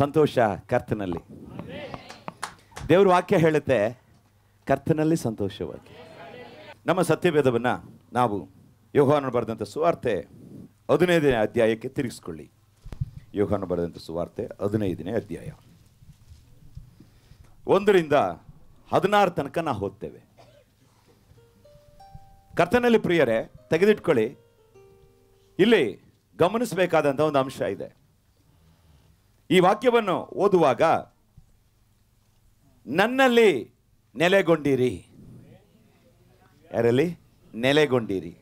ಸಂತೋಷ ಕರ್ತನಲ್ಲಿ ದೇವ್ರ ವಾಕ್ಯ ಹೇಳುತ್ತೆ ಕರ್ತನಲ್ಲಿ ಸಂತೋಷವಾಗಿ ನಮ್ಮ ಸತ್ಯಭೇದವನ್ನ ನಾವು ಯೋಹಾನ ಬರೆದಂಥ ಸುವಾರ್ತೆ ಹದಿನೈದನೇ ಅಧ್ಯಾಯಕ್ಕೆ ತಿರುಗಿಸ್ಕೊಳ್ಳಿ ಯೋಹಾನ ಬರೆದಂಥ ಸುವಾರ್ತೆ ಹದಿನೈದನೇ ಅಧ್ಯಾಯ ಒಂದರಿಂದ ಹದಿನಾರು ತನಕ ನಾವು ಓದ್ತೇವೆ ಕರ್ತನಲ್ಲಿ ಪ್ರಿಯರೇ ತೆಗೆದಿಟ್ಕೊಳ್ಳಿ ಇಲ್ಲಿ ಗಮನಿಸಬೇಕಾದಂಥ ಒಂದು ಅಂಶ ಇದೆ ಈ ವಾಕ್ಯವನ್ನು ಓದುವಾಗ ನನ್ನಲ್ಲಿ ನೆಲೆಗೊಂಡಿರಿ ಯಾರಲ್ಲಿ ನೆಲೆಗೊಂಡಿರಿ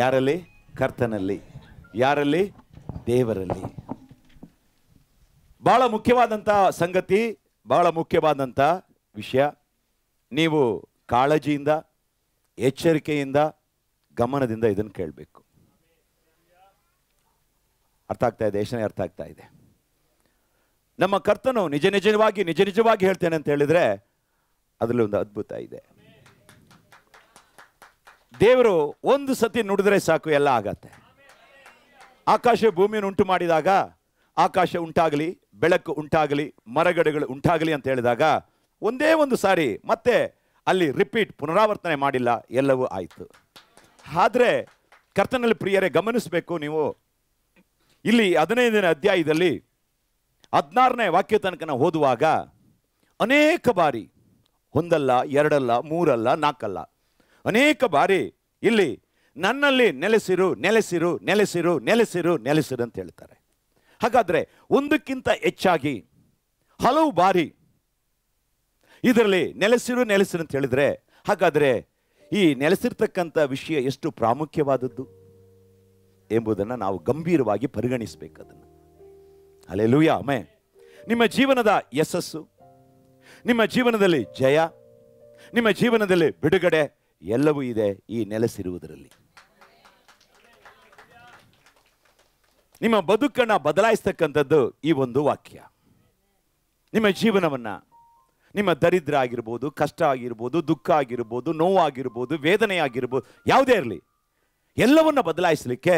ಯಾರಲ್ಲಿ ಕರ್ತನಲ್ಲಿ ಯಾರಲ್ಲಿ ದೇವರಲ್ಲಿ ಬಹಳ ಮುಖ್ಯವಾದಂಥ ಸಂಗತಿ ಬಹಳ ಮುಖ್ಯವಾದಂಥ ವಿಷಯ ನೀವು ಕಾಳಜಿಯಿಂದ ಎಚ್ಚರಿಕೆಯಿಂದ ಗಮನದಿಂದ ಇದನ್ನು ಕೇಳಬೇಕು ಅರ್ಥ ಆಗ್ತಾ ಇದೆ ಎಷ್ಟನೇ ಅರ್ಥ ಆಗ್ತಾ ಇದೆ ನಮ್ಮ ಕರ್ತನು ನಿಜ ನಿಜವಾಗಿ ನಿಜ ನಿಜವಾಗಿ ಹೇಳ್ತೇನೆ ಅಂತ ಹೇಳಿದ್ರೆ ಅದರಲ್ಲಿ ಒಂದು ಅದ್ಭುತ ಇದೆ ದೇವರು ಒಂದು ಸತಿ ನುಡಿದ್ರೆ ಸಾಕು ಎಲ್ಲ ಆಗತ್ತೆ ಆಕಾಶ ಭೂಮಿಯನ್ನು ಉಂಟು ಮಾಡಿದಾಗ ಆಕಾಶ ಉಂಟಾಗಲಿ ಬೆಳಕು ಉಂಟಾಗಲಿ ಮರಗಡೆಗಳು ಉಂಟಾಗಲಿ ಅಂತ ಹೇಳಿದಾಗ ಒಂದೇ ಒಂದು ಸಾರಿ ಮತ್ತೆ ಅಲ್ಲಿ ರಿಪೀಟ್ ಪುನರಾವರ್ತನೆ ಮಾಡಿಲ್ಲ ಎಲ್ಲವೂ ಆಯಿತು ಆದರೆ ಕರ್ತನಲ್ಲಿ ಪ್ರಿಯರೇ ಗಮನಿಸಬೇಕು ನೀವು ಇಲ್ಲಿ ಹದಿನೈದನೇ ಅಧ್ಯಾಯದಲ್ಲಿ ಹದಿನಾರನೇ ವಾಕ್ಯ ತನಕ ಓದುವಾಗ ಅನೇಕ ಬಾರಿ ಒಂದಲ್ಲ ಎರಡಲ್ಲ ಮೂರಲ್ಲ ನಾಲ್ಕಲ್ಲ ಅನೇಕ ಬಾರಿ ಇಲ್ಲಿ ನನ್ನಲ್ಲಿ ನೆಲೆಸಿರು ನೆಲೆಸಿರು ನೆಲೆಸಿರು ನೆಲೆಸಿರು ನೆಲೆಸಿರು ಅಂತ ಹೇಳ್ತಾರೆ ಹಾಗಾದರೆ ಒಂದಕ್ಕಿಂತ ಹೆಚ್ಚಾಗಿ ಹಲವು ಬಾರಿ ಇದರಲ್ಲಿ ನೆಲೆಸಿರು ನೆಲೆಸಿರು ಅಂತ ಹೇಳಿದರೆ ಹಾಗಾದರೆ ಈ ನೆಲೆಸಿರ್ತಕ್ಕಂಥ ವಿಷಯ ಎಷ್ಟು ಪ್ರಾಮುಖ್ಯವಾದದ್ದು ಎಂಬುದನ್ನು ನಾವು ಗಂಭೀರವಾಗಿ ಪರಿಗಣಿಸಬೇಕು ಅದನ್ನು ಅಲೆ ಲೂಯ ನಿಮ್ಮ ಜೀವನದ ಯಶಸ್ಸು ನಿಮ್ಮ ಜೀವನದಲ್ಲಿ ಜಯ ನಿಮ್ಮ ಜೀವನದಲ್ಲಿ ಬಿಡುಗಡೆ ಎಲ್ಲವೂ ಇದೆ ಈ ನೆಲೆಸಿರುವುದರಲ್ಲಿ ನಿಮ್ಮ ಬದುಕನ್ನು ಬದಲಾಯಿಸ್ತಕ್ಕಂಥದ್ದು ಈ ಒಂದು ವಾಕ್ಯ ನಿಮ್ಮ ಜೀವನವನ್ನು ನಿಮ್ಮ ದರಿದ್ರ ಆಗಿರ್ಬೋದು ಕಷ್ಟ ಆಗಿರ್ಬೋದು ದುಃಖ ಆಗಿರ್ಬೋದು ನೋವಾಗಿರ್ಬೋದು ವೇದನೆ ಆಗಿರ್ಬೋದು ಯಾವುದೇ ಇರಲಿ ಎಲ್ಲವನ್ನು ಬದಲಾಯಿಸಲಿಕ್ಕೆ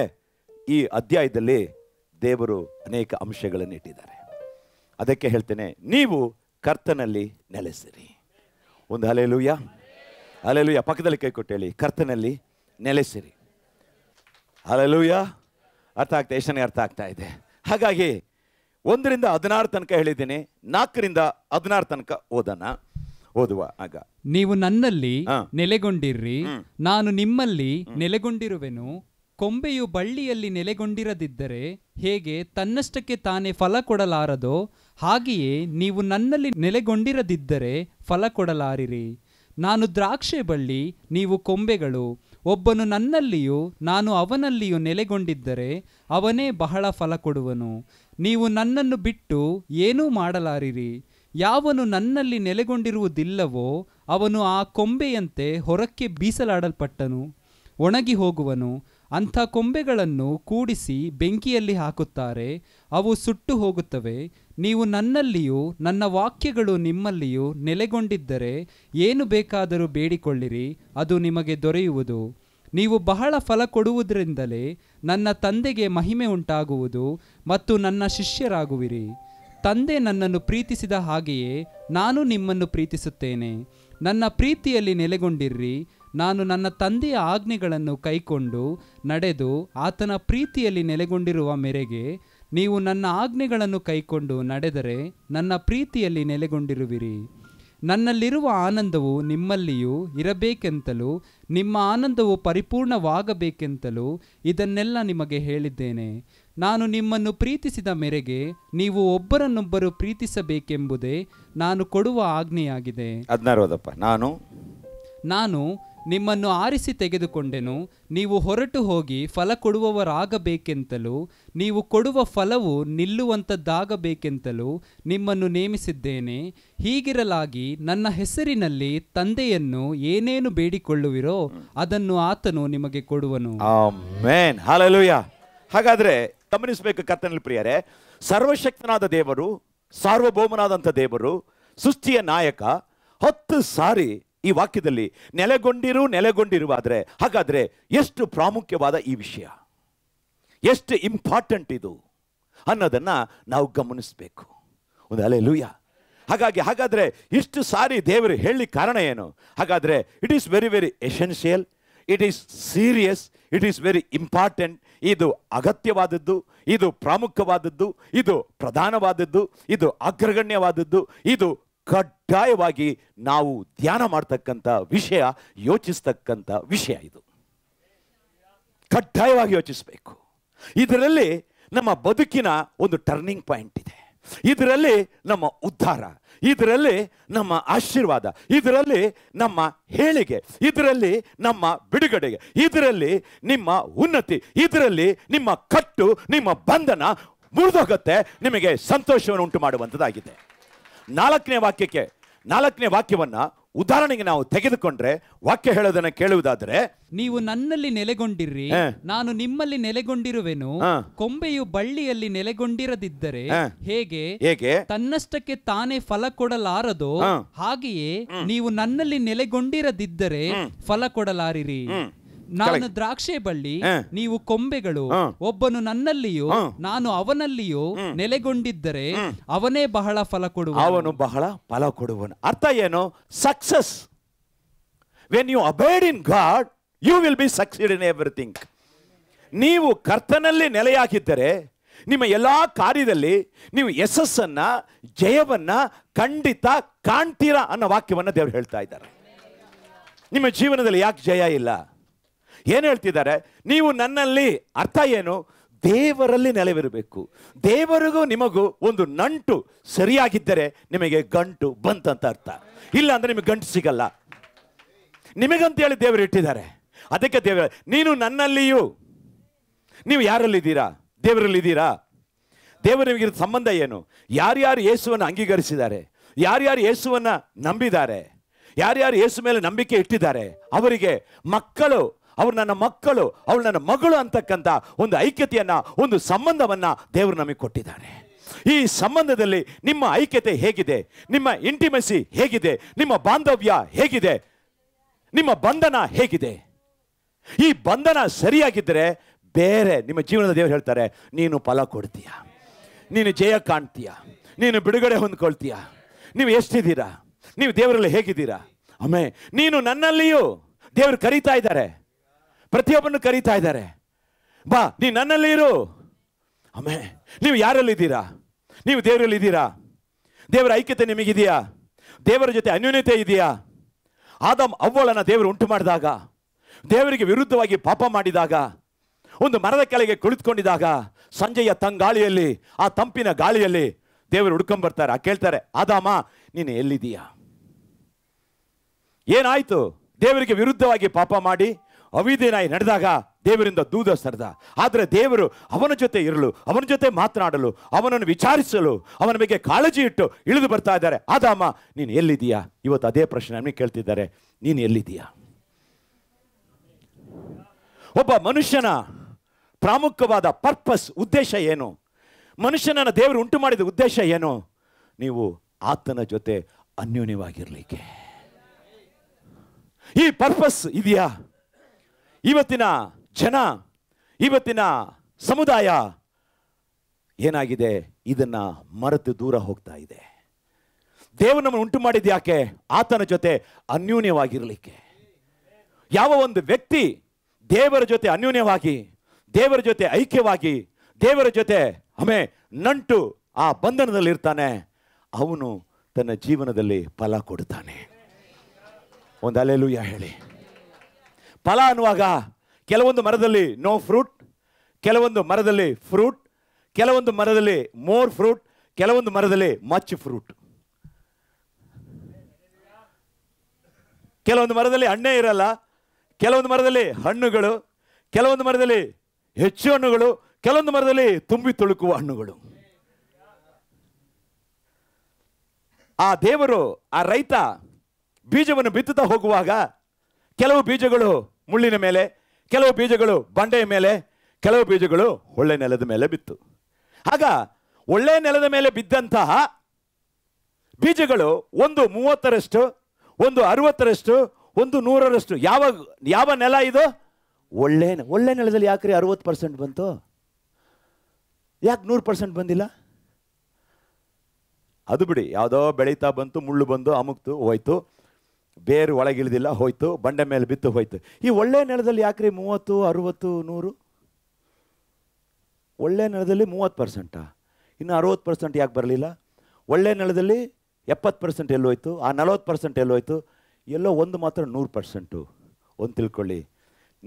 ಈ ಅಧ್ಯಾಯದಲ್ಲಿ ದೇವರು ಅನೇಕ ಅಂಶಗಳನ್ನು ಇಟ್ಟಿದ್ದಾರೆ ಅದಕ್ಕೆ ಹೇಳ್ತೇನೆ ನೀವು ಕರ್ತನಲ್ಲಿ ನೆಲೆಸಿರಿ ಒಂದು ಅಲೆಲುಯ್ಯ ಅಲೆಲುಯ್ಯ ಪಕ್ಕದಲ್ಲಿ ಕೈ ಕೊಟ್ಟು ಹೇಳಿ ಕರ್ತನಲ್ಲಿ ನೆಲೆಸಿರಿ ಅಲೆಲುಯ್ಯ ಅರ್ಥ ಆಗ್ತಾ ಎಷ್ಟನೇ ಅರ್ಥ ಆಗ್ತಾ ಇದೆ ಹಾಗಾಗಿ ಒಂದರಿಂದ ಹದಿನಾರು ತನಕ ಹೇಳಿದ್ದೇನೆ ನಾಲ್ಕರಿಂದ ಹದಿನಾರು ತನಕ ಓದೋಣ ಓದುವ ಆಗ ನೀವು ನನ್ನಲ್ಲಿ ನೆಲೆಗೊಂಡಿರ್ರಿ ನಾನು ನಿಮ್ಮಲ್ಲಿ ನೆಲೆಗೊಂಡಿರುವೆನು ಕೊಂಬೆಯು ಬಳ್ಳಿಯಲ್ಲಿ ನೆಲೆಗೊಂಡಿರದಿದ್ದರೆ ಹೇಗೆ ತನ್ನಷ್ಟಕ್ಕೆ ತಾನೇ ಫಲ ಕೊಡಲಾರದೋ ಹಾಗೆಯೇ ನೀವು ನನ್ನಲ್ಲಿ ನೆಲೆಗೊಂಡಿರದಿದ್ದರೆ ಫಲ ಕೊಡಲಾರಿರಿ ನಾನು ದ್ರಾಕ್ಷೆ ಬಳ್ಳಿ ನೀವು ಕೊಂಬೆಗಳು ಒಬ್ಬನು ನನ್ನಲ್ಲಿಯೂ ನಾನು ಅವನಲ್ಲಿಯೂ ನೆಲೆಗೊಂಡಿದ್ದರೆ ಅವನೇ ಬಹಳ ಫಲ ಕೊಡುವನು ನೀವು ನನ್ನನ್ನು ಬಿಟ್ಟು ಏನೂ ಮಾಡಲಾರಿರಿ ಯಾವನು ನನ್ನಲ್ಲಿ ನೆಲೆಗೊಂಡಿರುವುದಿಲ್ಲವೋ ಅವನು ಆ ಕೊಂಬೆಯಂತೆ ಹೊರಕ್ಕೆ ಬೀಸಲಾಡಲ್ಪಟ್ಟನು ಒಣಗಿ ಹೋಗುವನು ಅಂಥ ಕೊಂಬೆಗಳನ್ನು ಕೂಡಿಸಿ ಬೆಂಕಿಯಲ್ಲಿ ಹಾಕುತ್ತಾರೆ ಅವು ಸುಟ್ಟು ಹೋಗುತ್ತವೆ ನೀವು ನನ್ನಲ್ಲಿಯೂ ನನ್ನ ವಾಕ್ಯಗಳು ನಿಮ್ಮಲ್ಲಿಯೂ ನೆಲೆಗೊಂಡಿದ್ದರೆ ಏನು ಬೇಕಾದರೂ ಬೇಡಿಕೊಳ್ಳಿರಿ ಅದು ನಿಮಗೆ ದೊರೆಯುವುದು ನೀವು ಬಹಳ ಫಲ ಕೊಡುವುದರಿಂದಲೇ ನನ್ನ ತಂದೆಗೆ ಮಹಿಮೆ ಉಂಟಾಗುವುದು ಮತ್ತು ನನ್ನ ಶಿಷ್ಯರಾಗುವಿರಿ ತಂದೆ ನನ್ನನ್ನು ಪ್ರೀತಿಸಿದ ಹಾಗೆಯೇ ನಾನು ನಿಮ್ಮನ್ನು ಪ್ರೀತಿಸುತ್ತೇನೆ ನನ್ನ ಪ್ರೀತಿಯಲ್ಲಿ ನೆಲೆಗೊಂಡಿರ್ರಿ ನಾನು ನನ್ನ ತಂದೆಯ ಆಜ್ಞೆಗಳನ್ನು ಕೈಕೊಂಡು ನಡೆದು ಆತನ ಪ್ರೀತಿಯಲ್ಲಿ ನೆಲೆಗೊಂಡಿರುವ ಮೇರೆಗೆ ನೀವು ನನ್ನ ಆಜ್ಞೆಗಳನ್ನು ಕೈಕೊಂಡು ನಡೆದರೆ ನನ್ನ ಪ್ರೀತಿಯಲ್ಲಿ ನೆಲೆಗೊಂಡಿರುವಿರಿ ನನ್ನಲ್ಲಿರುವ ಆನಂದವು ನಿಮ್ಮಲ್ಲಿಯೂ ಇರಬೇಕೆಂತಲೂ ನಿಮ್ಮ ಆನಂದವು ಪರಿಪೂರ್ಣವಾಗಬೇಕೆಂತಲೂ ಇದನ್ನೆಲ್ಲ ನಿಮಗೆ ಹೇಳಿದ್ದೇನೆ ನಾನು ನಿಮ್ಮನ್ನು ಪ್ರೀತಿಸಿದ ಮೇರೆಗೆ ನೀವು ಒಬ್ಬರನ್ನೊಬ್ಬರು ಪ್ರೀತಿಸಬೇಕೆಂಬುದೇ ನಾನು ಕೊಡುವ ಆಜ್ಞೆಯಾಗಿದೆ ನಾನು ನಾನು ನಿಮ್ಮನ್ನು ಆರಿಸಿ ತೆಗೆದುಕೊಂಡೆನು ನೀವು ಹೊರಟು ಹೋಗಿ ಫಲ ಕೊಡುವವರಾಗಬೇಕೆಂತಲೂ ನೀವು ಕೊಡುವ ಫಲವು ನಿಲ್ಲುವಂಥದ್ದಾಗಬೇಕೆಂತಲೂ ನಿಮ್ಮನ್ನು ನೇಮಿಸಿದ್ದೇನೆ ಹೀಗಿರಲಾಗಿ ನನ್ನ ಹೆಸರಿನಲ್ಲಿ ತಂದೆಯನ್ನು ಏನೇನು ಬೇಡಿಕೊಳ್ಳುವಿರೋ ಅದನ್ನು ಆತನು ನಿಮಗೆ ಕೊಡುವನು ಹಾಗಾದ್ರೆ ಗಮನಿಸಬೇಕು ಕತ್ತನಲ್ಲಿ ಪ್ರಿಯರೇ ಸರ್ವಶಕ್ತನಾದ ದೇವರು ಸಾರ್ವಭೌಮನಾದಂಥ ದೇವರು ಸೃಷ್ಟಿಯ ನಾಯಕ ಹತ್ತು ಸಾರಿ ಈ ವಾಕ್ಯದಲ್ಲಿ ನೆಲೆಗೊಂಡಿರು ನೆಲೆಗೊಂಡಿರುವಾದರೆ ಹಾಗಾದರೆ ಎಷ್ಟು ಪ್ರಾಮುಖ್ಯವಾದ ಈ ವಿಷಯ ಎಷ್ಟು ಇಂಪಾರ್ಟೆಂಟ್ ಇದು ಅನ್ನೋದನ್ನು ನಾವು ಗಮನಿಸಬೇಕು ಒಂದು ಅಲೆ ಲೂಯ ಹಾಗಾಗಿ ಹಾಗಾದರೆ ಇಷ್ಟು ಸಾರಿ ದೇವರು ಹೇಳಿ ಕಾರಣ ಏನು ಹಾಗಾದರೆ it is very very essential it is serious it is very important ಇದು ಅಗತ್ಯವಾದದ್ದು ಇದು ಪ್ರಾಮುಖ್ಯವಾದದ್ದು ಇದು ಪ್ರಧಾನವಾದದ್ದು ಇದು ಅಗ್ರಗಣ್ಯವಾದದ್ದು ಇದು ಕಡ್ಡಾಯವಾಗಿ ನಾವು ಧ್ಯಾನ ಮಾಡ್ತಕ್ಕಂಥ ವಿಷಯ ಯೋಚಿಸ್ತಕ್ಕಂಥ ವಿಷಯ ಇದು ಕಡ್ಡಾಯವಾಗಿ ಯೋಚಿಸಬೇಕು ಇದರಲ್ಲಿ ನಮ್ಮ ಬದುಕಿನ ಒಂದು ಟರ್ನಿಂಗ್ ಪಾಯಿಂಟ್ ಇದೆ ಇದರಲ್ಲಿ ನಮ್ಮ ಉದ್ಧಾರ ಇದರಲ್ಲಿ ನಮ್ಮ ಆಶೀರ್ವಾದ ಇದರಲ್ಲಿ ನಮ್ಮ ಹೇಳಿಗೆ ಇದರಲ್ಲಿ ನಮ್ಮ ಬಿಡುಗಡೆಗೆ ಇದರಲ್ಲಿ ನಿಮ್ಮ ಉನ್ನತಿ ಇದರಲ್ಲಿ ನಿಮ್ಮ ಕಟ್ಟು ನಿಮ್ಮ ಬಂಧನ ಮುರಿದೋಗತ್ತೆ ನಿಮಗೆ ಸಂತೋಷವನ್ನು ಉಂಟು ಮಾಡುವಂಥದ್ದಾಗಿದೆ ನಾಲ್ಕನೇ ವಾಕ್ಯಕ್ಕೆ ನಾಲ್ಕನೇ ವಾಕ್ಯವನ್ನ ಉದಾಹರಣೆಗೆ ನಾವು ತೆಗೆದುಕೊಂಡ್ರೆ ವಾಕ್ಯ ಹೇಳೋದನ್ನ ಕೇಳುವುದಾದ್ರೆ ನೀವು ನನ್ನಲ್ಲಿ ನೆಲೆಗೊಂಡಿರ್ರಿ ನಾನು ನಿಮ್ಮಲ್ಲಿ ನೆಲೆಗೊಂಡಿರುವೆನು ಕೊಂಬೆಯು ಬಳ್ಳಿಯಲ್ಲಿ ನೆಲೆಗೊಂಡಿರದಿದ್ದರೆ ಹೇಗೆ ಹೇಗೆ ತನ್ನಷ್ಟಕ್ಕೆ ತಾನೇ ಫಲ ಕೊಡಲಾರದು ಹಾಗೆಯೇ ನೀವು ನನ್ನಲ್ಲಿ ನೆಲೆಗೊಂಡಿರದಿದ್ದರೆ ಫಲ ಕೊಡಲಾರಿರಿ ನಾನು ದ್ರಾಕ್ಷೆ ಬಳ್ಳಿ ನೀವು ಕೊಂಬೆಗಳು ಒಬ್ಬನು ನನ್ನಲ್ಲಿಯೋ ನಾನು ಅವನಲ್ಲಿಯೋ ನೆಲೆಗೊಂಡಿದ್ದರೆ ಅವನೇ ಬಹಳ ಫಲ ಕೊಡುವ ಅವನು ಬಹಳ ಫಲ ಕೊಡುವನು ಅರ್ಥ ಏನು success when you abide in God you will be succeed in everything ನೀವು ಕರ್ತನಲ್ಲಿ ನೆಲೆಯಾಗಿದ್ದರೆ ನಿಮ್ಮ ಎಲ್ಲಾ ಕಾರ್ಯದಲ್ಲಿ ನೀವು ಯಶಸ್ಸನ್ನ ಜಯವನ್ನ ಖಂಡಿತ ಕಾಣ್ತೀರಾ ಅನ್ನೋ ವಾಕ್ಯವನ್ನ ದೇವರು ಹೇಳ್ತಾ ಇದ್ದಾರೆ ನಿಮ್ಮ ಜೀವನದಲ್ಲಿ ಯಾಕೆ ಜಯ ಇಲ್ಲ ಏನು ಹೇಳ್ತಿದ್ದಾರೆ ನೀವು ನನ್ನಲ್ಲಿ ಅರ್ಥ ಏನು ದೇವರಲ್ಲಿ ನೆಲೆವಿರಬೇಕು ದೇವರಿಗೂ ನಿಮಗೂ ಒಂದು ನಂಟು ಸರಿಯಾಗಿದ್ದರೆ ನಿಮಗೆ ಗಂಟು ಬಂತಂತ ಅರ್ಥ ಇಲ್ಲ ಅಂದರೆ ನಿಮಗೆ ಗಂಟು ಸಿಗಲ್ಲ ನಿಮಗಂತೇಳಿ ದೇವರು ಇಟ್ಟಿದ್ದಾರೆ ಅದಕ್ಕೆ ದೇವರ ನೀನು ನನ್ನಲ್ಲಿಯೂ ನೀವು ಯಾರಲ್ಲಿದ್ದೀರಾ ದೇವರಲ್ಲಿದ್ದೀರಾ ನಿಮಗಿರೋ ಸಂಬಂಧ ಏನು ಯಾರ್ಯಾರು ಯೇಸುವನ್ನು ಅಂಗೀಕರಿಸಿದ್ದಾರೆ ಯಾರ್ಯಾರು ಯೇಸುವನ್ನು ನಂಬಿದ್ದಾರೆ ಯಾರ್ಯಾರು ಯೇಸು ಮೇಲೆ ನಂಬಿಕೆ ಇಟ್ಟಿದ್ದಾರೆ ಅವರಿಗೆ ಮಕ್ಕಳು ಅವ್ರು ನನ್ನ ಮಕ್ಕಳು ಅವಳು ನನ್ನ ಮಗಳು ಅಂತಕ್ಕಂಥ ಒಂದು ಐಕ್ಯತೆಯನ್ನು ಒಂದು ಸಂಬಂಧವನ್ನು ದೇವರು ನಮಗೆ ಕೊಟ್ಟಿದ್ದಾರೆ ಈ ಸಂಬಂಧದಲ್ಲಿ ನಿಮ್ಮ ಐಕ್ಯತೆ ಹೇಗಿದೆ ನಿಮ್ಮ ಇಂಟಿಮೆಸಿ ಹೇಗಿದೆ ನಿಮ್ಮ ಬಾಂಧವ್ಯ ಹೇಗಿದೆ ನಿಮ್ಮ ಬಂಧನ ಹೇಗಿದೆ ಈ ಬಂಧನ ಸರಿಯಾಗಿದ್ದರೆ ಬೇರೆ ನಿಮ್ಮ ಜೀವನದ ದೇವರು ಹೇಳ್ತಾರೆ ನೀನು ಫಲ ಕೊಡ್ತೀಯ ನೀನು ಜಯ ಕಾಣ್ತೀಯ ನೀನು ಬಿಡುಗಡೆ ಹೊಂದ್ಕೊಳ್ತೀಯ ನೀವು ಎಷ್ಟಿದ್ದೀರಾ ನೀವು ದೇವರಲ್ಲಿ ಹೇಗಿದ್ದೀರಾ ಆಮೇ ನೀನು ನನ್ನಲ್ಲಿಯೂ ದೇವರು ಕರೀತಾ ಇದ್ದಾರೆ ಪ್ರತಿಯೊಬ್ಬನು ಕರೀತಾ ಇದ್ದಾರೆ ಬಾ ನೀ ನನ್ನಲ್ಲಿ ಇರು ಆಮೇ ನೀವು ಯಾರಲ್ಲಿದ್ದೀರಾ ನೀವು ದೇವರಲ್ಲಿದ್ದೀರಾ ದೇವರ ಐಕ್ಯತೆ ನಿಮಗಿದೆಯಾ ದೇವರ ಜೊತೆ ಅನ್ಯೂನ್ಯತೆ ಇದೆಯಾ ಆದಮ್ ಅವ್ವಳನ್ನು ದೇವರು ಉಂಟು ಮಾಡಿದಾಗ ದೇವರಿಗೆ ವಿರುದ್ಧವಾಗಿ ಪಾಪ ಮಾಡಿದಾಗ ಒಂದು ಮರದ ಕೆಳಗೆ ಕುಳಿತುಕೊಂಡಿದಾಗ ಸಂಜೆಯ ತಂಗಾಳಿಯಲ್ಲಿ ಆ ತಂಪಿನ ಗಾಳಿಯಲ್ಲಿ ದೇವರು ಹುಡ್ಕೊಂಬರ್ತಾರೆ ಆ ಕೇಳ್ತಾರೆ ಆದಾಮ ನೀನು ಎಲ್ಲಿದೀಯ ಏನಾಯಿತು ದೇವರಿಗೆ ವಿರುದ್ಧವಾಗಿ ಪಾಪ ಮಾಡಿ ಅವಿದೇನಾಯಿ ನಡೆದಾಗ ದೇವರಿಂದ ದೂದ ಸರದ ಆದರೆ ದೇವರು ಅವನ ಜೊತೆ ಇರಲು ಅವನ ಜೊತೆ ಮಾತನಾಡಲು ಅವನನ್ನು ವಿಚಾರಿಸಲು ಅವನ ಬಗ್ಗೆ ಕಾಳಜಿ ಇಟ್ಟು ಇಳಿದು ಬರ್ತಾ ಇದ್ದಾರೆ ಆದಾಮ ನೀನು ಎಲ್ಲಿದ್ದೀಯಾ ಇವತ್ತು ಅದೇ ಪ್ರಶ್ನೆ ನಮಗೆ ಕೇಳ್ತಿದ್ದಾರೆ ನೀನು ಎಲ್ಲಿದೀಯಾ ಒಬ್ಬ ಮನುಷ್ಯನ ಪ್ರಾಮುಖ್ಯವಾದ ಪರ್ಪಸ್ ಉದ್ದೇಶ ಏನು ಮನುಷ್ಯನನ್ನು ದೇವರು ಉಂಟು ಮಾಡಿದ ಉದ್ದೇಶ ಏನು ನೀವು ಆತನ ಜೊತೆ ಅನ್ಯೂನ್ಯವಾಗಿರಲಿಕ್ಕೆ ಈ ಪರ್ಪಸ್ ಇದೆಯಾ ಇವತ್ತಿನ ಜನ ಇವತ್ತಿನ ಸಮುದಾಯ ಏನಾಗಿದೆ ಇದನ್ನ ಮರೆತು ದೂರ ಹೋಗ್ತಾ ಇದೆ ನಮ್ಮನ್ನು ಉಂಟು ಮಾಡಿದ ಯಾಕೆ ಆತನ ಜೊತೆ ಅನ್ಯೂನ್ಯವಾಗಿರಲಿಕ್ಕೆ ಯಾವ ಒಂದು ವ್ಯಕ್ತಿ ದೇವರ ಜೊತೆ ಅನ್ಯೂನ್ಯವಾಗಿ ದೇವರ ಜೊತೆ ಐಕ್ಯವಾಗಿ ದೇವರ ಜೊತೆ ಹಮೆ ನಂಟು ಆ ಬಂಧನದಲ್ಲಿ ಇರ್ತಾನೆ ಅವನು ತನ್ನ ಜೀವನದಲ್ಲಿ ಫಲ ಕೊಡ್ತಾನೆ ಒಂದು ಅಲೆಲುಯ್ಯ ಹೇಳಿ ಫಲ ಅನ್ನುವಾಗ ಕೆಲವೊಂದು ಮರದಲ್ಲಿ ನೋ ಫ್ರೂಟ್ ಕೆಲವೊಂದು ಮರದಲ್ಲಿ ಫ್ರೂಟ್ ಕೆಲವೊಂದು ಮರದಲ್ಲಿ ಮೋರ್ ಫ್ರೂಟ್ ಕೆಲವೊಂದು ಮರದಲ್ಲಿ ಮಚ್ ಫ್ರೂಟ್ ಕೆಲವೊಂದು ಮರದಲ್ಲಿ ಹಣ್ಣೇ ಇರಲ್ಲ ಕೆಲವೊಂದು ಮರದಲ್ಲಿ ಹಣ್ಣುಗಳು ಕೆಲವೊಂದು ಮರದಲ್ಲಿ ಹೆಚ್ಚು ಹಣ್ಣುಗಳು ಕೆಲವೊಂದು ಮರದಲ್ಲಿ ತುಂಬಿ ತುಳುಕುವ ಹಣ್ಣುಗಳು ಆ ದೇವರು ಆ ರೈತ ಬೀಜವನ್ನು ಬಿತ್ತುತ್ತಾ ಹೋಗುವಾಗ ಕೆಲವು ಬೀಜಗಳು ಮುಳ್ಳಿನ ಮೇಲೆ ಕೆಲವು ಬೀಜಗಳು ಬಂಡೆಯ ಮೇಲೆ ಕೆಲವು ಬೀಜಗಳು ಒಳ್ಳೆ ನೆಲದ ಮೇಲೆ ಬಿತ್ತು ಆಗ ಒಳ್ಳೆ ನೆಲದ ಮೇಲೆ ಬಿದ್ದಂತಹ ಬೀಜಗಳು ಒಂದು ಮೂವತ್ತರಷ್ಟು ಒಂದು ಅರುವತ್ತರಷ್ಟು ಒಂದು ನೂರರಷ್ಟು ಯಾವ ಯಾವ ನೆಲ ಇದು ಒಳ್ಳೆ ಒಳ್ಳೆ ನೆಲದಲ್ಲಿ ಯಾಕ್ರಿ ಅರುವತ್ತು ಪರ್ಸೆಂಟ್ ಬಂತು ಯಾಕೆ ನೂರು ಪರ್ಸೆಂಟ್ ಬಂದಿಲ್ಲ ಅದು ಬಿಡಿ ಯಾವುದೋ ಬೆಳೀತಾ ಬಂತು ಮುಳ್ಳು ಬಂದು ಅಮುಕ್ತು ಹೋಯ್ತು ಬೇರು ಒಳಗಿಳಿದಿಲ್ಲ ಹೋಯ್ತು ಬಂಡೆ ಮೇಲೆ ಬಿತ್ತು ಹೋಯ್ತು ಈ ಒಳ್ಳೆ ನೆಲದಲ್ಲಿ ಯಾಕ್ರಿ ಮೂವತ್ತು ಅರುವತ್ತು ನೂರು ಒಳ್ಳೆ ನೆಲದಲ್ಲಿ ಮೂವತ್ತು ಪರ್ಸೆಂಟಾ ಇನ್ನು ಅರುವತ್ತು ಪರ್ಸೆಂಟ್ ಯಾಕೆ ಬರಲಿಲ್ಲ ಒಳ್ಳೆ ನೆಲದಲ್ಲಿ ಎಪ್ಪತ್ತು ಪರ್ಸೆಂಟ್ ಎಲ್ಲೋಯ್ತು ಆ ನಲವತ್ತು ಪರ್ಸೆಂಟ್ ಎಲ್ಲೋಯ್ತು ಎಲ್ಲೋ ಒಂದು ಮಾತ್ರ ನೂರು ಪರ್ಸೆಂಟು ಒಂದು ತಿಳ್ಕೊಳ್ಳಿ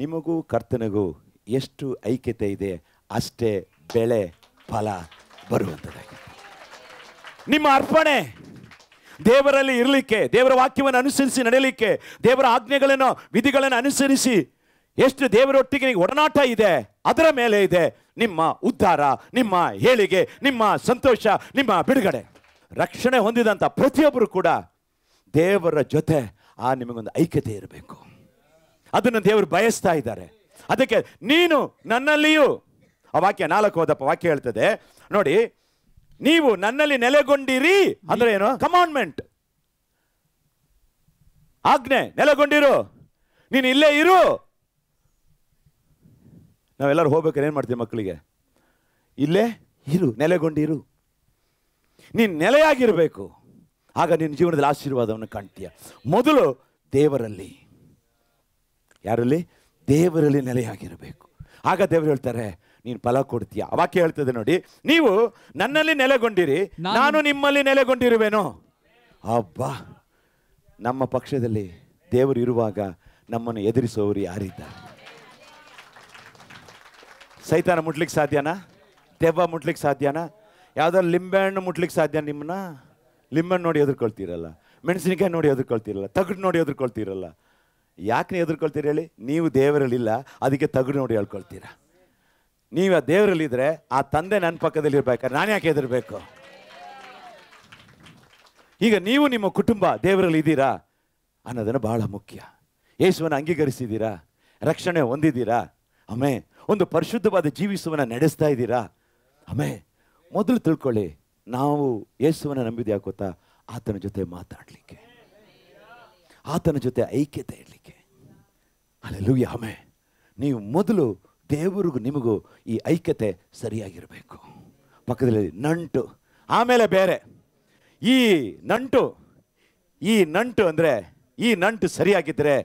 ನಿಮಗೂ ಕರ್ತನಿಗೂ ಎಷ್ಟು ಐಕ್ಯತೆ ಇದೆ ಅಷ್ಟೇ ಬೆಳೆ ಫಲ ಬರುವಂಥದ್ದಾಗಿದೆ ನಿಮ್ಮ ಅರ್ಪಣೆ ದೇವರಲ್ಲಿ ಇರಲಿಕ್ಕೆ ದೇವರ ವಾಕ್ಯವನ್ನು ಅನುಸರಿಸಿ ನಡೆಯಲಿಕ್ಕೆ ದೇವರ ಆಜ್ಞೆಗಳನ್ನು ವಿಧಿಗಳನ್ನು ಅನುಸರಿಸಿ ಎಷ್ಟು ದೇವರೊಟ್ಟಿಗೆ ನಿಮಗೆ ಒಡನಾಟ ಇದೆ ಅದರ ಮೇಲೆ ಇದೆ ನಿಮ್ಮ ಉದ್ಧಾರ ನಿಮ್ಮ ಹೇಳಿಗೆ ನಿಮ್ಮ ಸಂತೋಷ ನಿಮ್ಮ ಬಿಡುಗಡೆ ರಕ್ಷಣೆ ಹೊಂದಿದಂಥ ಪ್ರತಿಯೊಬ್ಬರು ಕೂಡ ದೇವರ ಜೊತೆ ಆ ನಿಮಗೊಂದು ಐಕ್ಯತೆ ಇರಬೇಕು ಅದನ್ನು ದೇವರು ಬಯಸ್ತಾ ಇದ್ದಾರೆ ಅದಕ್ಕೆ ನೀನು ನನ್ನಲ್ಲಿಯೂ ಆ ವಾಕ್ಯ ನಾಲ್ಕು ಹೋದಪ್ಪ ವಾಕ್ಯ ಹೇಳ್ತದೆ ನೋಡಿ ನೀವು ನನ್ನಲ್ಲಿ ನೆಲೆಗೊಂಡಿರಿ ಅಂದ್ರೆ ಏನು ಕಮಾಂಡ್ಮೆಂಟ್ ಆಜ್ಞೆ ನೆಲೆಗೊಂಡಿರು ನೀನು ಇಲ್ಲೇ ಇರು ನಾವೆಲ್ಲರೂ ಹೋಗ್ಬೇಕಾರೆ ಏನು ಮಾಡ್ತೀವಿ ಮಕ್ಕಳಿಗೆ ಇಲ್ಲೇ ಇರು ನೆಲೆಗೊಂಡಿರು ನೀನು ನೆಲೆಯಾಗಿರಬೇಕು ಆಗ ನಿನ್ನ ಜೀವನದಲ್ಲಿ ಆಶೀರ್ವಾದವನ್ನು ಕಾಣ್ತೀಯ ಮೊದಲು ದೇವರಲ್ಲಿ ಯಾರಲ್ಲಿ ದೇವರಲ್ಲಿ ನೆಲೆಯಾಗಿರಬೇಕು ಆಗ ದೇವರು ಹೇಳ್ತಾರೆ ನೀನು ಫಲ ಕೊಡ್ತೀಯ ವಾಕ್ಯ ಹೇಳ್ತದೆ ನೋಡಿ ನೀವು ನನ್ನಲ್ಲಿ ನೆಲೆಗೊಂಡಿರಿ ನಾನು ನಿಮ್ಮಲ್ಲಿ ನೆಲೆಗೊಂಡಿರುವೆನೋ ಅಬ್ಬಾ ನಮ್ಮ ಪಕ್ಷದಲ್ಲಿ ದೇವರು ಇರುವಾಗ ನಮ್ಮನ್ನು ಎದುರಿಸೋರು ಯಾರಿದ್ದಾರೆ ಸೈತಾನ ಮುಟ್ಲಿಕ್ಕೆ ಸಾಧ್ಯನಾ ದೆವ್ವ ಮುಟ್ಲಿಕ್ಕೆ ಸಾಧ್ಯನಾ ಯಾವುದಾದ್ರು ಲಿಂಬೆಹಣ್ಣು ಮುಟ್ಲಿಕ್ಕೆ ಸಾಧ್ಯ ನಿಮ್ಮನ್ನ ಲಿಂಬೆಣ್ಣು ನೋಡಿ ಎದುರ್ಕೊಳ್ತೀರಲ್ಲ ಮೆಣಸಿನಕಾಯಿ ನೋಡಿ ಎದುರ್ಕೊಳ್ತೀರಲ್ಲ ತಗಡು ನೋಡಿ ಎದುರ್ಕೊಳ್ತೀರಲ್ಲ ಯಾಕೆ ಎದುರ್ಕೊಳ್ತೀರ ಹೇಳಿ ನೀವು ದೇವರಲ್ಲಿಲ್ಲ ಅದಕ್ಕೆ ತಗಡು ನೋಡಿ ಹೇಳ್ಕೊಳ್ತೀರಾ ನೀವು ಆ ದೇವರಲ್ಲಿದ್ದರೆ ಆ ತಂದೆ ನನ್ನ ಪಕ್ಕದಲ್ಲಿ ಇರ್ಬೇಕಾದ್ರೆ ನಾನು ಯಾಕೆ ಹೆದರಬೇಕು ಈಗ ನೀವು ನಿಮ್ಮ ಕುಟುಂಬ ದೇವರಲ್ಲಿ ಇದ್ದೀರಾ ಅನ್ನೋದನ್ನು ಬಹಳ ಮುಖ್ಯ ಯೇಸುವನ್ನು ಅಂಗೀಕರಿಸಿದ್ದೀರಾ ರಕ್ಷಣೆ ಹೊಂದಿದ್ದೀರಾ ಆಮೇ ಒಂದು ಪರಿಶುದ್ಧವಾದ ಜೀವಿಸುವನ್ನು ನಡೆಸ್ತಾ ಇದ್ದೀರಾ ಆಮೇ ಮೊದಲು ತಿಳ್ಕೊಳ್ಳಿ ನಾವು ಯೇಸುವನ್ನು ನಂಬಿದ್ಯಾ ಗೊತ್ತಾ ಆತನ ಜೊತೆ ಮಾತಾಡಲಿಕ್ಕೆ ಆತನ ಜೊತೆ ಐಕ್ಯತೆ ಇರಲಿಕ್ಕೆ ಅಲ್ಲೆಲ್ಲೂ ಆಮೆ ನೀವು ಮೊದಲು ದೇವರಿಗೂ ನಿಮಗೂ ಈ ಐಕ್ಯತೆ ಸರಿಯಾಗಿರಬೇಕು ಪಕ್ಕದಲ್ಲಿ ನಂಟು ಆಮೇಲೆ ಬೇರೆ ಈ ನಂಟು ಈ ನಂಟು ಅಂದರೆ ಈ ನಂಟು ಸರಿಯಾಗಿದ್ದರೆ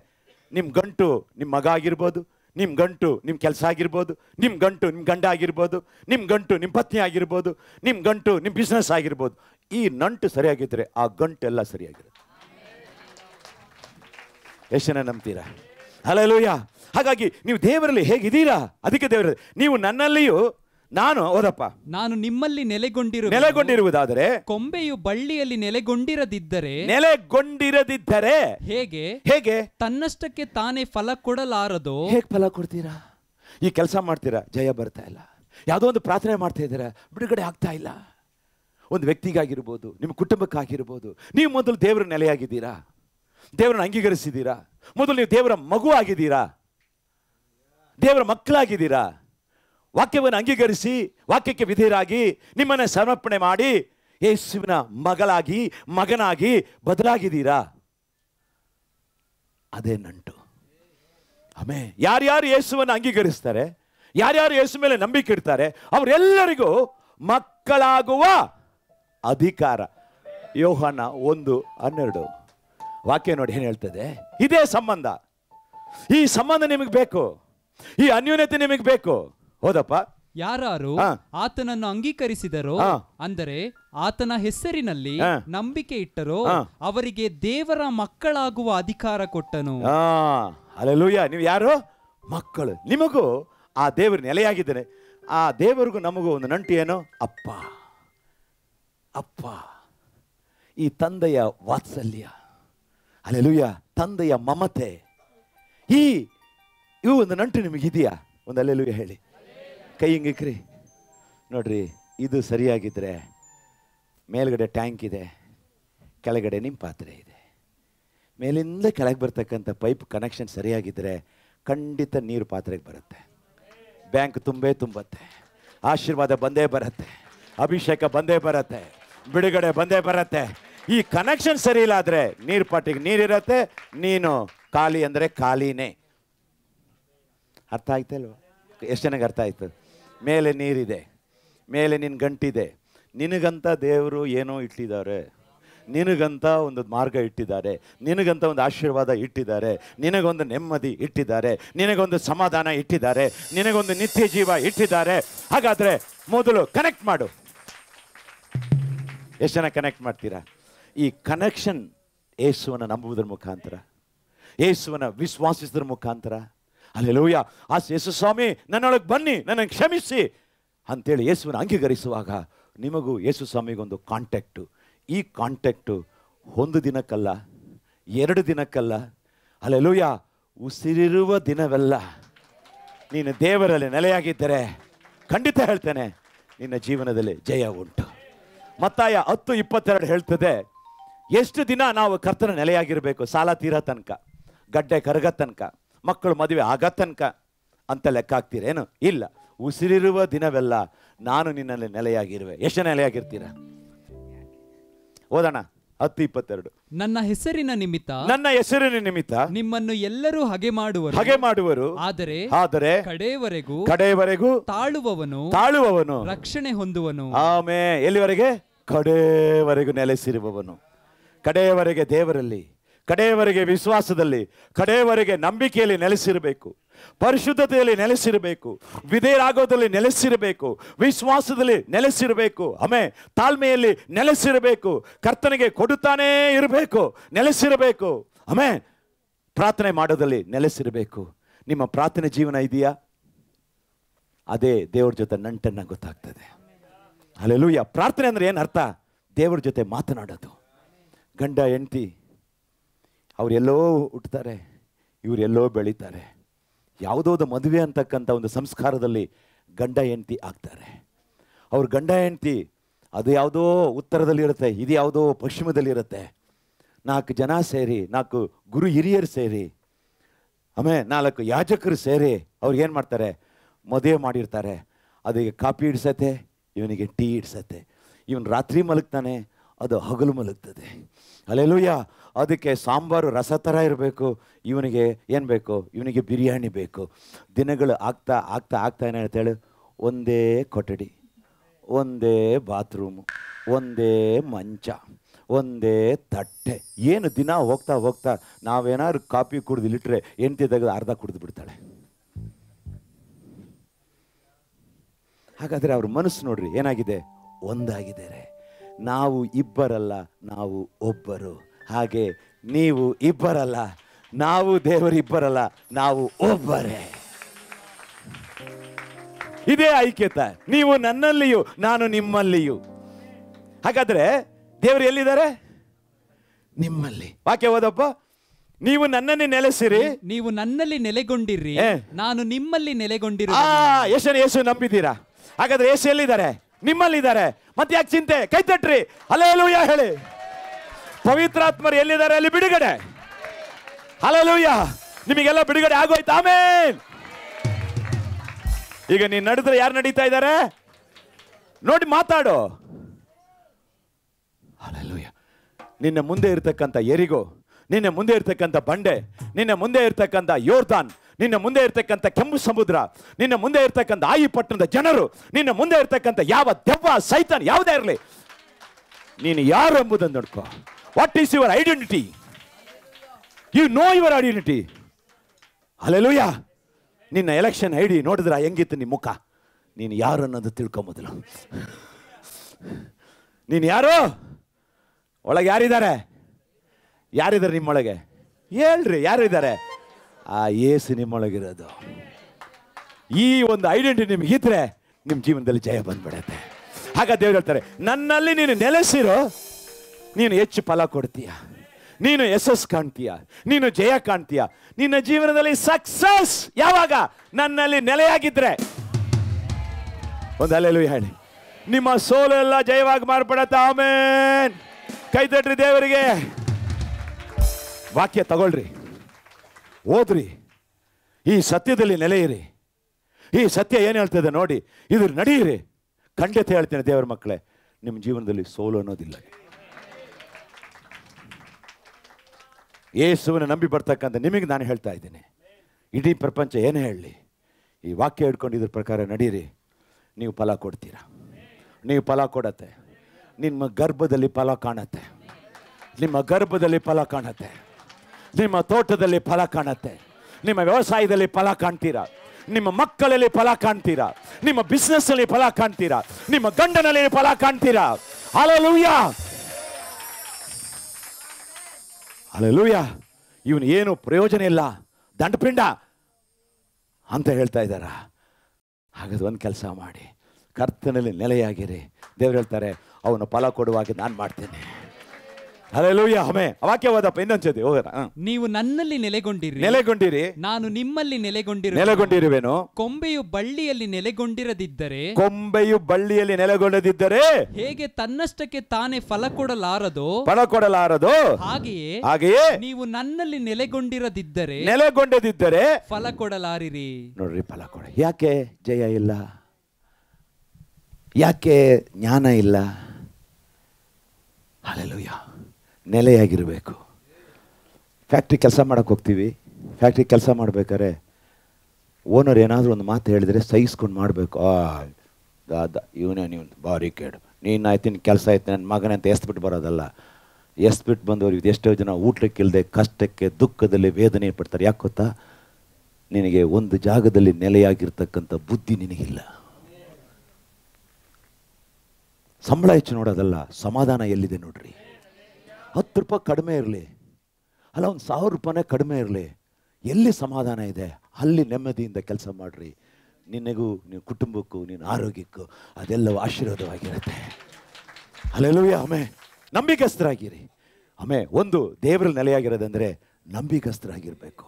ನಿಮ್ಮ ಗಂಟು ನಿಮ್ಮ ಮಗ ಆಗಿರ್ಬೋದು ನಿಮ್ಮ ಗಂಟು ನಿಮ್ಮ ಕೆಲಸ ಆಗಿರ್ಬೋದು ನಿಮ್ಮ ಗಂಟು ನಿಮ್ಮ ಗಂಡ ಆಗಿರ್ಬೋದು ನಿಮ್ಮ ಗಂಟು ನಿಮ್ಮ ಪತ್ನಿ ಆಗಿರ್ಬೋದು ನಿಮ್ಮ ಗಂಟು ನಿಮ್ಮ ಬಿಸ್ನೆಸ್ ಆಗಿರ್ಬೋದು ಈ ನಂಟು ಸರಿಯಾಗಿದ್ದರೆ ಆ ಗಂಟು ಎಲ್ಲ ಸರಿಯಾಗಿರುತ್ತೆ ಎಷ್ಟು ನಂಬ್ತೀರಾ ಹಲೋ ಲೂಯ್ಯ ಹಾಗಾಗಿ ನೀವು ದೇವರಲ್ಲಿ ಹೇಗಿದ್ದೀರಾ ಅದಕ್ಕೆ ದೇವರ ನೀವು ನನ್ನಲ್ಲಿಯೂ ನಾನು ಹೌದಪ್ಪ ನಾನು ನಿಮ್ಮಲ್ಲಿ ನೆಲೆಗೊಂಡಿರು ನೆಲೆಗೊಂಡಿರುವುದಾದರೆ ಕೊಂಬೆಯು ಬಳ್ಳಿಯಲ್ಲಿ ನೆಲೆಗೊಂಡಿರದಿದ್ದರೆ ನೆಲೆಗೊಂಡಿರದಿದ್ದರೆ ಹೇಗೆ ಹೇಗೆ ತನ್ನಷ್ಟಕ್ಕೆ ತಾನೇ ಫಲ ಕೊಡಲಾರದು ಹೇಗೆ ಫಲ ಕೊಡ್ತೀರಾ ಈ ಕೆಲಸ ಮಾಡ್ತೀರಾ ಜಯ ಬರ್ತಾ ಇಲ್ಲ ಯಾವುದೋ ಒಂದು ಪ್ರಾರ್ಥನೆ ಮಾಡ್ತಾ ಇದ್ದೀರಾ ಬಿಡುಗಡೆ ಆಗ್ತಾ ಇಲ್ಲ ಒಂದು ವ್ಯಕ್ತಿಗಾಗಿರ್ಬೋದು ನಿಮ್ಮ ಕುಟುಂಬಕ್ಕಾಗಿರ್ಬೋದು ನೀವು ಮೊದಲು ದೇವರ ನೆಲೆಯಾಗಿದ್ದೀರಾ ದೇವರನ್ನ ಅಂಗೀಕರಿಸಿದ್ದೀರಾ ಮೊದಲು ನೀವು ದೇವರ ಮಗು ಆಗಿದ್ದೀರಾ ದೇವರ ಮಕ್ಕಳಾಗಿದ್ದೀರಾ ವಾಕ್ಯವನ್ನು ಅಂಗೀಕರಿಸಿ ವಾಕ್ಯಕ್ಕೆ ವಿಧೇಯರಾಗಿ ನಿಮ್ಮನ್ನು ಸಮರ್ಪಣೆ ಮಾಡಿ ಯೇಸುವಿನ ಮಗಳಾಗಿ ಮಗನಾಗಿ ಬದಲಾಗಿದ್ದೀರಾ ಅದೇ ನಂಟು ಆಮೇ ಯಾರ್ಯಾರು ಯೇಸುವನ್ನು ಅಂಗೀಕರಿಸ್ತಾರೆ ಯಾರ್ಯಾರು ಯೇಸು ಮೇಲೆ ನಂಬಿಕೆ ಇಡ್ತಾರೆ ಅವರೆಲ್ಲರಿಗೂ ಮಕ್ಕಳಾಗುವ ಅಧಿಕಾರ ಯೋಹನ ಒಂದು ಹನ್ನೆರಡು ವಾಕ್ಯ ನೋಡಿ ಏನು ಹೇಳ್ತದೆ ಇದೇ ಸಂಬಂಧ ಈ ಸಂಬಂಧ ನಿಮಗೆ ಬೇಕು ಈ ಅನ್ಯೂನ್ಯತೆ ನಿಮಗೆ ಬೇಕು ಹೋದಪ್ಪ ಯಾರು ಆತನನ್ನು ಅಂಗೀಕರಿಸಿದರೋ ಅಂದರೆ ಆತನ ಹೆಸರಿನಲ್ಲಿ ನಂಬಿಕೆ ಇಟ್ಟರೋ ಅವರಿಗೆ ದೇವರ ಮಕ್ಕಳಾಗುವ ಅಧಿಕಾರ ಕೊಟ್ಟನು ಅಲ್ಲೂಯ್ಯ ನೀವು ಯಾರು ಮಕ್ಕಳು ನಿಮಗೂ ಆ ದೇವರು ನೆಲೆಯಾಗಿದ್ದೇನೆ ಆ ದೇವರಿಗೂ ನಮಗೂ ಒಂದು ನಂಟು ಏನು ಅಪ್ಪ ಅಪ್ಪ ಈ ತಂದೆಯ ವಾತ್ಸಲ್ಯ ಅಲ್ಲೆಲುಯ್ಯ ತಂದೆಯ ಮಮತೆ ಈ ಇವು ಒಂದು ನಂಟು ನಿಮಗಿದೆಯಾ ಒಂದು ಅಲ್ಲೆಲ್ಲೂ ಹೇಳಿ ಕೈ ಹಿಂಗಿಕ್ರಿ ನೋಡ್ರಿ ಇದು ಸರಿಯಾಗಿದ್ದರೆ ಮೇಲ್ಗಡೆ ಟ್ಯಾಂಕ್ ಇದೆ ಕೆಳಗಡೆ ನಿಮ್ಮ ಪಾತ್ರೆ ಇದೆ ಮೇಲಿಂದ ಕೆಳಗೆ ಬರ್ತಕ್ಕಂಥ ಪೈಪ್ ಕನೆಕ್ಷನ್ ಸರಿಯಾಗಿದ್ದರೆ ಖಂಡಿತ ನೀರು ಪಾತ್ರೆಗೆ ಬರುತ್ತೆ ಬ್ಯಾಂಕ್ ತುಂಬೇ ತುಂಬತ್ತೆ ಆಶೀರ್ವಾದ ಬಂದೇ ಬರುತ್ತೆ ಅಭಿಷೇಕ ಬಂದೇ ಬರುತ್ತೆ ಬಿಡುಗಡೆ ಬಂದೇ ಬರುತ್ತೆ ಈ ಕನೆಕ್ಷನ್ ಸರಿ ಇಲ್ಲ ಆದರೆ ನೀರು ಪಾಟಿಗೆ ನೀರಿರುತ್ತೆ ನೀನು ಖಾಲಿ ಅಂದರೆ ಖಾಲಿನೇ ಅರ್ಥ ಆಯ್ತಲ್ವ ಎಷ್ಟು ಜನಕ್ಕೆ ಅರ್ಥ ಆಯ್ತದ ಮೇಲೆ ನೀರಿದೆ ಮೇಲೆ ನಿನ್ನ ಗಂಟಿದೆ ನಿನಗಂತ ದೇವರು ಏನೋ ಇಟ್ಟಿದ್ದಾರೆ ನಿನಗಂತ ಒಂದು ಮಾರ್ಗ ಇಟ್ಟಿದ್ದಾರೆ ನಿನಗಂತ ಒಂದು ಆಶೀರ್ವಾದ ಇಟ್ಟಿದ್ದಾರೆ ನಿನಗೊಂದು ನೆಮ್ಮದಿ ಇಟ್ಟಿದ್ದಾರೆ ನಿನಗೊಂದು ಸಮಾಧಾನ ಇಟ್ಟಿದ್ದಾರೆ ನಿನಗೊಂದು ನಿತ್ಯ ಜೀವ ಇಟ್ಟಿದ್ದಾರೆ ಹಾಗಾದರೆ ಮೊದಲು ಕನೆಕ್ಟ್ ಮಾಡು ಎಷ್ಟು ಜನ ಕನೆಕ್ಟ್ ಮಾಡ್ತೀರಾ ಈ ಕನೆಕ್ಷನ್ ಏಸುವನ್ನು ನಂಬುವುದರ ಮುಖಾಂತರ ಏಸುವನ್ನು ವಿಶ್ವಾಸಿಸಿದ್ರ ಮುಖಾಂತರ ಅಲ್ಲೆಲೂಯ್ಯ ಆ ಯೇಸು ಸ್ವಾಮಿ ನನ್ನೊಳಗೆ ಬನ್ನಿ ನನಗೆ ಕ್ಷಮಿಸಿ ಅಂತೇಳಿ ಯೇಸುವನ್ನು ಅಂಗೀಕರಿಸುವಾಗ ನಿಮಗೂ ಯೇಸು ಸ್ವಾಮಿಗೊಂದು ಕಾಂಟ್ಯಾಕ್ಟು ಈ ಕಾಂಟ್ಯಾಕ್ಟು ಒಂದು ದಿನಕ್ಕಲ್ಲ ಎರಡು ದಿನಕ್ಕಲ್ಲ ಅಲ್ಲೆಲೂಯ್ಯ ಉಸಿರಿರುವ ದಿನವೆಲ್ಲ ನೀನು ದೇವರಲ್ಲಿ ನೆಲೆಯಾಗಿದ್ದರೆ ಖಂಡಿತ ಹೇಳ್ತೇನೆ ನಿನ್ನ ಜೀವನದಲ್ಲಿ ಜಯ ಉಂಟು ಮತ್ತಾಯ ಹತ್ತು ಇಪ್ಪತ್ತೆರಡು ಹೇಳ್ತದೆ ಎಷ್ಟು ದಿನ ನಾವು ಕರ್ತನ ನೆಲೆಯಾಗಿರಬೇಕು ಸಾಲ ತೀರೋ ತನಕ ಗಡ್ಡೆ ಕರಗ ತನಕ ಮಕ್ಕಳು ಮದುವೆ ಆಗ ತನಕ ಅಂತ ಲೆಕ್ಕ ಹಾಕ್ತೀರೇನು ಇಲ್ಲ ಉಸಿರಿರುವ ದಿನವೆಲ್ಲ ನಾನು ನಿನ್ನಲ್ಲಿ ನೆಲೆಯಾಗಿರುವೆ ಎಷ್ಟು ನೆಲೆಯಾಗಿರ್ತೀರ ಓದೋಣ ಹತ್ತು ಇಪ್ಪತ್ತೆರಡು ನನ್ನ ಹೆಸರಿನ ನಿಮಿತ್ತ ನನ್ನ ಹೆಸರಿನ ನಿಮಿತ್ತ ನಿಮ್ಮನ್ನು ಎಲ್ಲರೂ ಹಗೆ ಮಾಡುವರು ಹಗೆ ಮಾಡುವರು ಆದರೆ ಆದರೆ ಕಡೆಯವರೆಗೂ ಕಡೆಯವರೆಗೂ ತಾಳುವವನು ತಾಳುವವನು ರಕ್ಷಣೆ ಹೊಂದುವನು ಆಮೇ ಎಲ್ಲಿವರೆಗೆ ಕಡೆಯವರೆಗೂ ನೆಲೆಸಿರುವವನು ಕಡೆಯವರೆಗೆ ದೇವರಲ್ಲಿ ಕಡೆಯವರೆಗೆ ವಿಶ್ವಾಸದಲ್ಲಿ ಕಡೆಯವರೆಗೆ ನಂಬಿಕೆಯಲ್ಲಿ ನೆಲೆಸಿರಬೇಕು ಪರಿಶುದ್ಧತೆಯಲ್ಲಿ ನೆಲೆಸಿರಬೇಕು ವಿಧೇಯರಾಗೋದಲ್ಲಿ ನೆಲೆಸಿರಬೇಕು ವಿಶ್ವಾಸದಲ್ಲಿ ನೆಲೆಸಿರಬೇಕು ಆಮೆ ತಾಳ್ಮೆಯಲ್ಲಿ ನೆಲೆಸಿರಬೇಕು ಕರ್ತನಿಗೆ ಕೊಡುತ್ತಾನೇ ಇರಬೇಕು ನೆಲೆಸಿರಬೇಕು ಆಮೆ ಪ್ರಾರ್ಥನೆ ಮಾಡೋದಲ್ಲಿ ನೆಲೆಸಿರಬೇಕು ನಿಮ್ಮ ಪ್ರಾರ್ಥನೆ ಜೀವನ ಇದೆಯಾ ಅದೇ ದೇವರ ಜೊತೆ ನಂಟನ್ನ ಗೊತ್ತಾಗ್ತದೆ ಯಾ ಪ್ರಾರ್ಥನೆ ಅಂದರೆ ಏನು ಅರ್ಥ ದೇವ್ರ ಜೊತೆ ಮಾತನಾಡೋದು ಗಂಡ ಹೆಂಡತಿ ಅವರೆಲ್ಲೋ ಹುಟ್ಟುತ್ತಾರೆ ಇವರೆಲ್ಲೋ ಬೆಳೀತಾರೆ ಯಾವುದೋ ಮದುವೆ ಅಂತಕ್ಕಂಥ ಒಂದು ಸಂಸ್ಕಾರದಲ್ಲಿ ಗಂಡ ಹೆಂಡತಿ ಆಗ್ತಾರೆ ಅವ್ರ ಗಂಡ ಹೆಂಡತಿ ಅದು ಯಾವುದೋ ಉತ್ತರದಲ್ಲಿರುತ್ತೆ ಇದು ಯಾವುದೋ ಪಶ್ಚಿಮದಲ್ಲಿರುತ್ತೆ ನಾಲ್ಕು ಜನ ಸೇರಿ ನಾಲ್ಕು ಗುರು ಹಿರಿಯರು ಸೇರಿ ಆಮೇಲೆ ನಾಲ್ಕು ಯಾಜಕರು ಸೇರಿ ಅವ್ರು ಏನು ಮಾಡ್ತಾರೆ ಮದುವೆ ಮಾಡಿರ್ತಾರೆ ಅದಕ್ಕೆ ಕಾಪಿ ಇಡ್ಸತ್ತೆ ಇವನಿಗೆ ಟೀ ಇಡ್ಸತ್ತೆ ಇವನು ರಾತ್ರಿ ಮಲಗ್ತಾನೆ ಅದು ಹಗಲು ಮಲಗ್ತದೆ ಅಲ್ಲೆಲ್ಲೂಯ್ಯ ಅದಕ್ಕೆ ಸಾಂಬಾರು ರಸ ಥರ ಇರಬೇಕು ಇವನಿಗೆ ಏನು ಬೇಕು ಇವನಿಗೆ ಬಿರಿಯಾನಿ ಬೇಕು ದಿನಗಳು ಆಗ್ತಾ ಆಗ್ತಾ ಆಗ್ತಾ ಏನು ಹೇಳ್ತೇಳು ಒಂದೇ ಕೊಠಡಿ ಒಂದೇ ಬಾತ್ರೂಮು ಒಂದೇ ಮಂಚ ಒಂದೇ ತಟ್ಟೆ ಏನು ದಿನ ಹೋಗ್ತಾ ಹೋಗ್ತಾ ನಾವೇನಾದ್ರು ಕಾಪಿ ಕುಡಿದು ಇಟ್ಟರೆ ಎಂಟಿ ತೆಗೆದು ಅರ್ಧ ಕುಡಿದು ಬಿಡ್ತಾಳೆ ಹಾಗಾದರೆ ಅವ್ರ ಮನಸ್ಸು ನೋಡ್ರಿ ಏನಾಗಿದೆ ಒಂದಾಗಿದ್ದಾರೆ ನಾವು ಇಬ್ಬರಲ್ಲ ನಾವು ಒಬ್ಬರು ಹಾಗೆ ನೀವು ಇಬ್ಬರಲ್ಲ ನಾವು ಇಬ್ಬರಲ್ಲ ನಾವು ಒಬ್ಬರೇ ಇದೇ ಐಕ್ಯತ ನೀವು ನನ್ನಲ್ಲಿಯೂ ನಾನು ನಿಮ್ಮಲ್ಲಿಯೂ ಹಾಗಾದ್ರೆ ದೇವರು ಎಲ್ಲಿದ್ದಾರೆ ನಿಮ್ಮಲ್ಲಿ ವಾಕ್ಯ ಹೋದಪ್ಪ ನೀವು ನನ್ನಲ್ಲಿ ನೆಲೆಸಿರಿ ನೀವು ನನ್ನಲ್ಲಿ ನೆಲೆಗೊಂಡಿರಿ ನಾನು ನಿಮ್ಮಲ್ಲಿ ನೆಲೆಗೊಂಡಿರಿ ಯಶನ ಯೇಸು ನಂಬಿದ್ದೀರಾ ಹಾಗಾದ್ರೆ ಯೇಸು ಎಲ್ಲಿದ್ದಾರೆ ನಿಮ್ಮಲ್ಲಿದ್ದಾರೆ ಮತ್ತೆ ಯಾಕೆ ಚಿಂತೆ ಕೈ ತಟ್ರಿ ಅಲ್ಲೇ ಹೇಳಿ ಪವಿತ್ರಾತ್ಮರು ಎಲ್ಲಿದ್ದಾರೆ ಅಲ್ಲಿ ಬಿಡುಗಡೆ ಹಲಲೂಯ್ಯ ನಿಮಗೆಲ್ಲ ಬಿಡುಗಡೆ ಆಗೋಯ್ತು ಈಗ ನೀನು ನಡೆದ್ರೆ ಯಾರು ನಡೀತಾ ಇದ್ದಾರೆ ನೋಡಿ ಮಾತಾಡು ಹಲಲೂಯ್ಯ ನಿನ್ನ ಮುಂದೆ ಇರ್ತಕ್ಕಂಥ ಎರಿಗೋ ನಿನ್ನ ಮುಂದೆ ಇರ್ತಕ್ಕಂಥ ಬಂಡೆ ನಿನ್ನ ಮುಂದೆ ಇರ್ತಕ್ಕಂಥ ಯೋರ್ತಾನ್ ನಿನ್ನ ಮುಂದೆ ಇರ್ತಕ್ಕಂಥ ಕೆಂಪು ಸಮುದ್ರ ನಿನ್ನ ಮುಂದೆ ಇರ್ತಕ್ಕಂಥ ಆಯಿಪಟ್ಟಣದ ಜನರು ನಿನ್ನ ಮುಂದೆ ಇರ್ತಕ್ಕಂಥ ಯಾವ ದೆವ್ವ ಸೈತಾನ್ ಯಾವುದೇ ಇರಲಿ ನೀನು ಯಾರು ಎಂಬುದನ್ನು ನೋಡ್ಕೋ what is your identity you know your identity hallelujah ನಿನ್ನ ಎಲೆಕ್ಷನ್ ಐ ಡಿ ನೋಡಿದ್ರೆ ಹೆಂಗಿತ್ತು ನಿಮ್ಮ ಮುಖ ನೀನು ಯಾರು ಅನ್ನೋದು ತಿಳ್ಕೊಂಬೋದಿಲ್ಲ ನೀನು ಯಾರು ಒಳಗೆ ಯಾರಿದ್ದಾರೆ ಯಾರಿದ್ದಾರೆ ನಿಮ್ಮೊಳಗೆ ಹೇಳ್ರಿ ಯಾರಿದ್ದಾರೆ ಆ ಏಸು ನಿಮ್ಮೊಳಗಿರೋದು ಈ ಒಂದು ಐಡೆಂಟಿಟಿ ನಿಮಗಿದ್ರೆ ನಿಮ್ಮ ಜೀವನದಲ್ಲಿ ಜಯ ಬಂದ್ಬಿಡತ್ತೆ ಹಾಗ ದೇವ್ರು ಹೇಳ್ತಾರೆ ನನ್ನಲ್ಲಿ ನೀನು ನೆಲೆಸಿರೋ ನೀನು ಹೆಚ್ಚು ಫಲ ಕೊಡ್ತೀಯ ನೀನು ಯಶಸ್ ಕಾಣ್ತೀಯ ನೀನು ಜಯ ಕಾಣ್ತೀಯ ನಿನ್ನ ಜೀವನದಲ್ಲಿ ಸಕ್ಸಸ್ ಯಾವಾಗ ನನ್ನಲ್ಲಿ ನೆಲೆಯಾಗಿದ್ರೆ ಒಂದು ಹೇಳಿ ನಿಮ್ಮ ಸೋಲು ಎಲ್ಲ ಜಯವಾಗಿ ಮಾರ್ಪಡತ್ತ ಆಮೇನ್ ಕೈ ತಟ್ರಿ ದೇವರಿಗೆ ವಾಕ್ಯ ತಗೊಳ್ರಿ ಓದ್ರಿ ಈ ಸತ್ಯದಲ್ಲಿ ನೆಲೆಯಿರಿ ಈ ಸತ್ಯ ಏನು ಹೇಳ್ತದೆ ನೋಡಿ ಇದ್ರ ನಡೀರಿ ಖಂಡಿತ ಹೇಳ್ತೇನೆ ದೇವರ ಮಕ್ಕಳೇ ನಿಮ್ಮ ಜೀವನದಲ್ಲಿ ಸೋಲು ಅನ್ನೋದಿಲ್ಲ ಯೇಸುವನ್ನು ನಂಬಿ ಬರ್ತಕ್ಕಂಥ ನಿಮಗೆ ನಾನು ಹೇಳ್ತಾ ಇದ್ದೀನಿ ಇಡೀ ಪ್ರಪಂಚ ಏನು ಹೇಳಲಿ ಈ ವಾಕ್ಯ ಹಿಡ್ಕೊಂಡು ಇದ್ರ ಪ್ರಕಾರ ನಡೀರಿ ನೀವು ಫಲ ಕೊಡ್ತೀರಾ ನೀವು ಫಲ ಕೊಡತ್ತೆ ನಿಮ್ಮ ಗರ್ಭದಲ್ಲಿ ಫಲ ಕಾಣತ್ತೆ ನಿಮ್ಮ ಗರ್ಭದಲ್ಲಿ ಫಲ ಕಾಣತ್ತೆ ನಿಮ್ಮ ತೋಟದಲ್ಲಿ ಫಲ ಕಾಣತ್ತೆ ನಿಮ್ಮ ವ್ಯವಸಾಯದಲ್ಲಿ ಫಲ ಕಾಣ್ತೀರಾ ನಿಮ್ಮ ಮಕ್ಕಳಲ್ಲಿ ಫಲ ಕಾಣ್ತೀರಾ ನಿಮ್ಮ ಬಿಸ್ನೆಸ್ಸಲ್ಲಿ ಫಲ ಕಾಣ್ತೀರಾ ನಿಮ್ಮ ಗಂಡನಲ್ಲಿ ಫಲ ಕಾಣ್ತೀರಾ ಲೂಯ್ಯ ಅಲ್ಲೂಯ್ಯ ಇವನು ಏನು ಪ್ರಯೋಜನ ಇಲ್ಲ ದಂಡಪಿಂಡ ಅಂತ ಹೇಳ್ತಾ ಇದ್ದಾರ ಹಾಗಾದ ಒಂದು ಕೆಲಸ ಮಾಡಿ ಕರ್ತನಲ್ಲಿ ನೆಲೆಯಾಗಿರಿ ದೇವ್ರು ಹೇಳ್ತಾರೆ ಅವನು ಫಲ ಕೊಡುವಾಗ ನಾನು ಮಾಡ್ತೇನೆ ಇನ್ನೊಂದ್ಸತಿ ನೀವು ನನ್ನಲ್ಲಿ ನೆಲೆಗೊಂಡಿರಿ ನೆಲೆಗೊಂಡಿರಿ ನಾನು ನಿಮ್ಮಲ್ಲಿ ನೆಲೆಗೊಂಡಿರು ನೆಲೆಗೊಂಡಿರುವೆನು ಕೊಂಬೆಯು ಬಳ್ಳಿಯಲ್ಲಿ ನೆಲೆಗೊಂಡಿರದಿದ್ದರೆ ಕೊಂಬೆಯು ಬಳ್ಳಿಯಲ್ಲಿ ನೆಲೆಗೊಂಡದಿದ್ದರೆ ಹೇಗೆ ತನ್ನಷ್ಟಕ್ಕೆ ತಾನೇ ಫಲ ಕೊಡಲಾರದು ಫಲ ಕೊಡಲಾರದು ಹಾಗೆಯೇ ಹಾಗೆಯೇ ನೀವು ನನ್ನಲ್ಲಿ ನೆಲೆಗೊಂಡಿರದಿದ್ದರೆ ನೆಲೆಗೊಂಡದಿದ್ದರೆ ಫಲ ಕೊಡಲಾರಿರಿ ನೋಡ್ರಿ ಫಲ ಕೊಡ ಯಾಕೆ ಜಯ ಇಲ್ಲ ಯಾಕೆ ಜ್ಞಾನ ಇಲ್ಲ ಅಲ್ಲೆಲ್ಲೂಯ್ಯ ನೆಲೆಯಾಗಿರಬೇಕು ಫ್ಯಾಕ್ಟ್ರಿ ಕೆಲಸ ಮಾಡೋಕ್ಕೆ ಹೋಗ್ತೀವಿ ಫ್ಯಾಕ್ಟ್ರಿ ಕೆಲಸ ಮಾಡಬೇಕಾದ್ರೆ ಓನರ್ ಏನಾದರೂ ಒಂದು ಮಾತು ಹೇಳಿದರೆ ಸಹಿಸ್ಕೊಂಡು ಮಾಡಬೇಕು ಆ ದಾದ ಇವನೇ ನೀವು ಭಾರಿ ಕೇಡು ನೀನು ಆಯ್ತು ನಿನ್ನ ಕೆಲಸ ಆಯ್ತು ನನ್ನ ಮಗನಂತ ಎಸ್ಬಿಟ್ಟು ಬರೋದಲ್ಲ ಎಸ್ಬಿಟ್ಟು ಬಂದವರು ಎಷ್ಟೋ ಜನ ಇಲ್ಲದೆ ಕಷ್ಟಕ್ಕೆ ದುಃಖದಲ್ಲಿ ವೇದನೆ ಪಡ್ತಾರೆ ಯಾಕೆ ಗೊತ್ತಾ ನಿನಗೆ ಒಂದು ಜಾಗದಲ್ಲಿ ನೆಲೆಯಾಗಿರ್ತಕ್ಕಂಥ ಬುದ್ಧಿ ನಿನಗಿಲ್ಲ ಸಂಬಳ ಹೆಚ್ಚು ನೋಡೋದಲ್ಲ ಸಮಾಧಾನ ಎಲ್ಲಿದೆ ನೋಡ್ರಿ ಹತ್ತು ರೂಪಾಯಿ ಕಡಿಮೆ ಇರಲಿ ಅಲ್ಲ ಒಂದು ಸಾವಿರ ರೂಪಾಯಿನೇ ಕಡಿಮೆ ಇರಲಿ ಎಲ್ಲಿ ಸಮಾಧಾನ ಇದೆ ಅಲ್ಲಿ ನೆಮ್ಮದಿಯಿಂದ ಕೆಲಸ ಮಾಡಿರಿ ನಿನಗೂ ನಿನ್ನ ಕುಟುಂಬಕ್ಕೂ ನಿನ್ನ ಆರೋಗ್ಯಕ್ಕೂ ಅದೆಲ್ಲವೂ ಆಶೀರ್ವಾದವಾಗಿರುತ್ತೆ ಅಲ್ಲೆಲ್ಲೂ ಆಮೆ ನಂಬಿಕಸ್ತರಾಗಿರಿ ಆಮೆ ಒಂದು ದೇವರ ನೆಲೆಯಾಗಿರೋದಂದರೆ ನಂಬಿಕಸ್ತರಾಗಿರಬೇಕು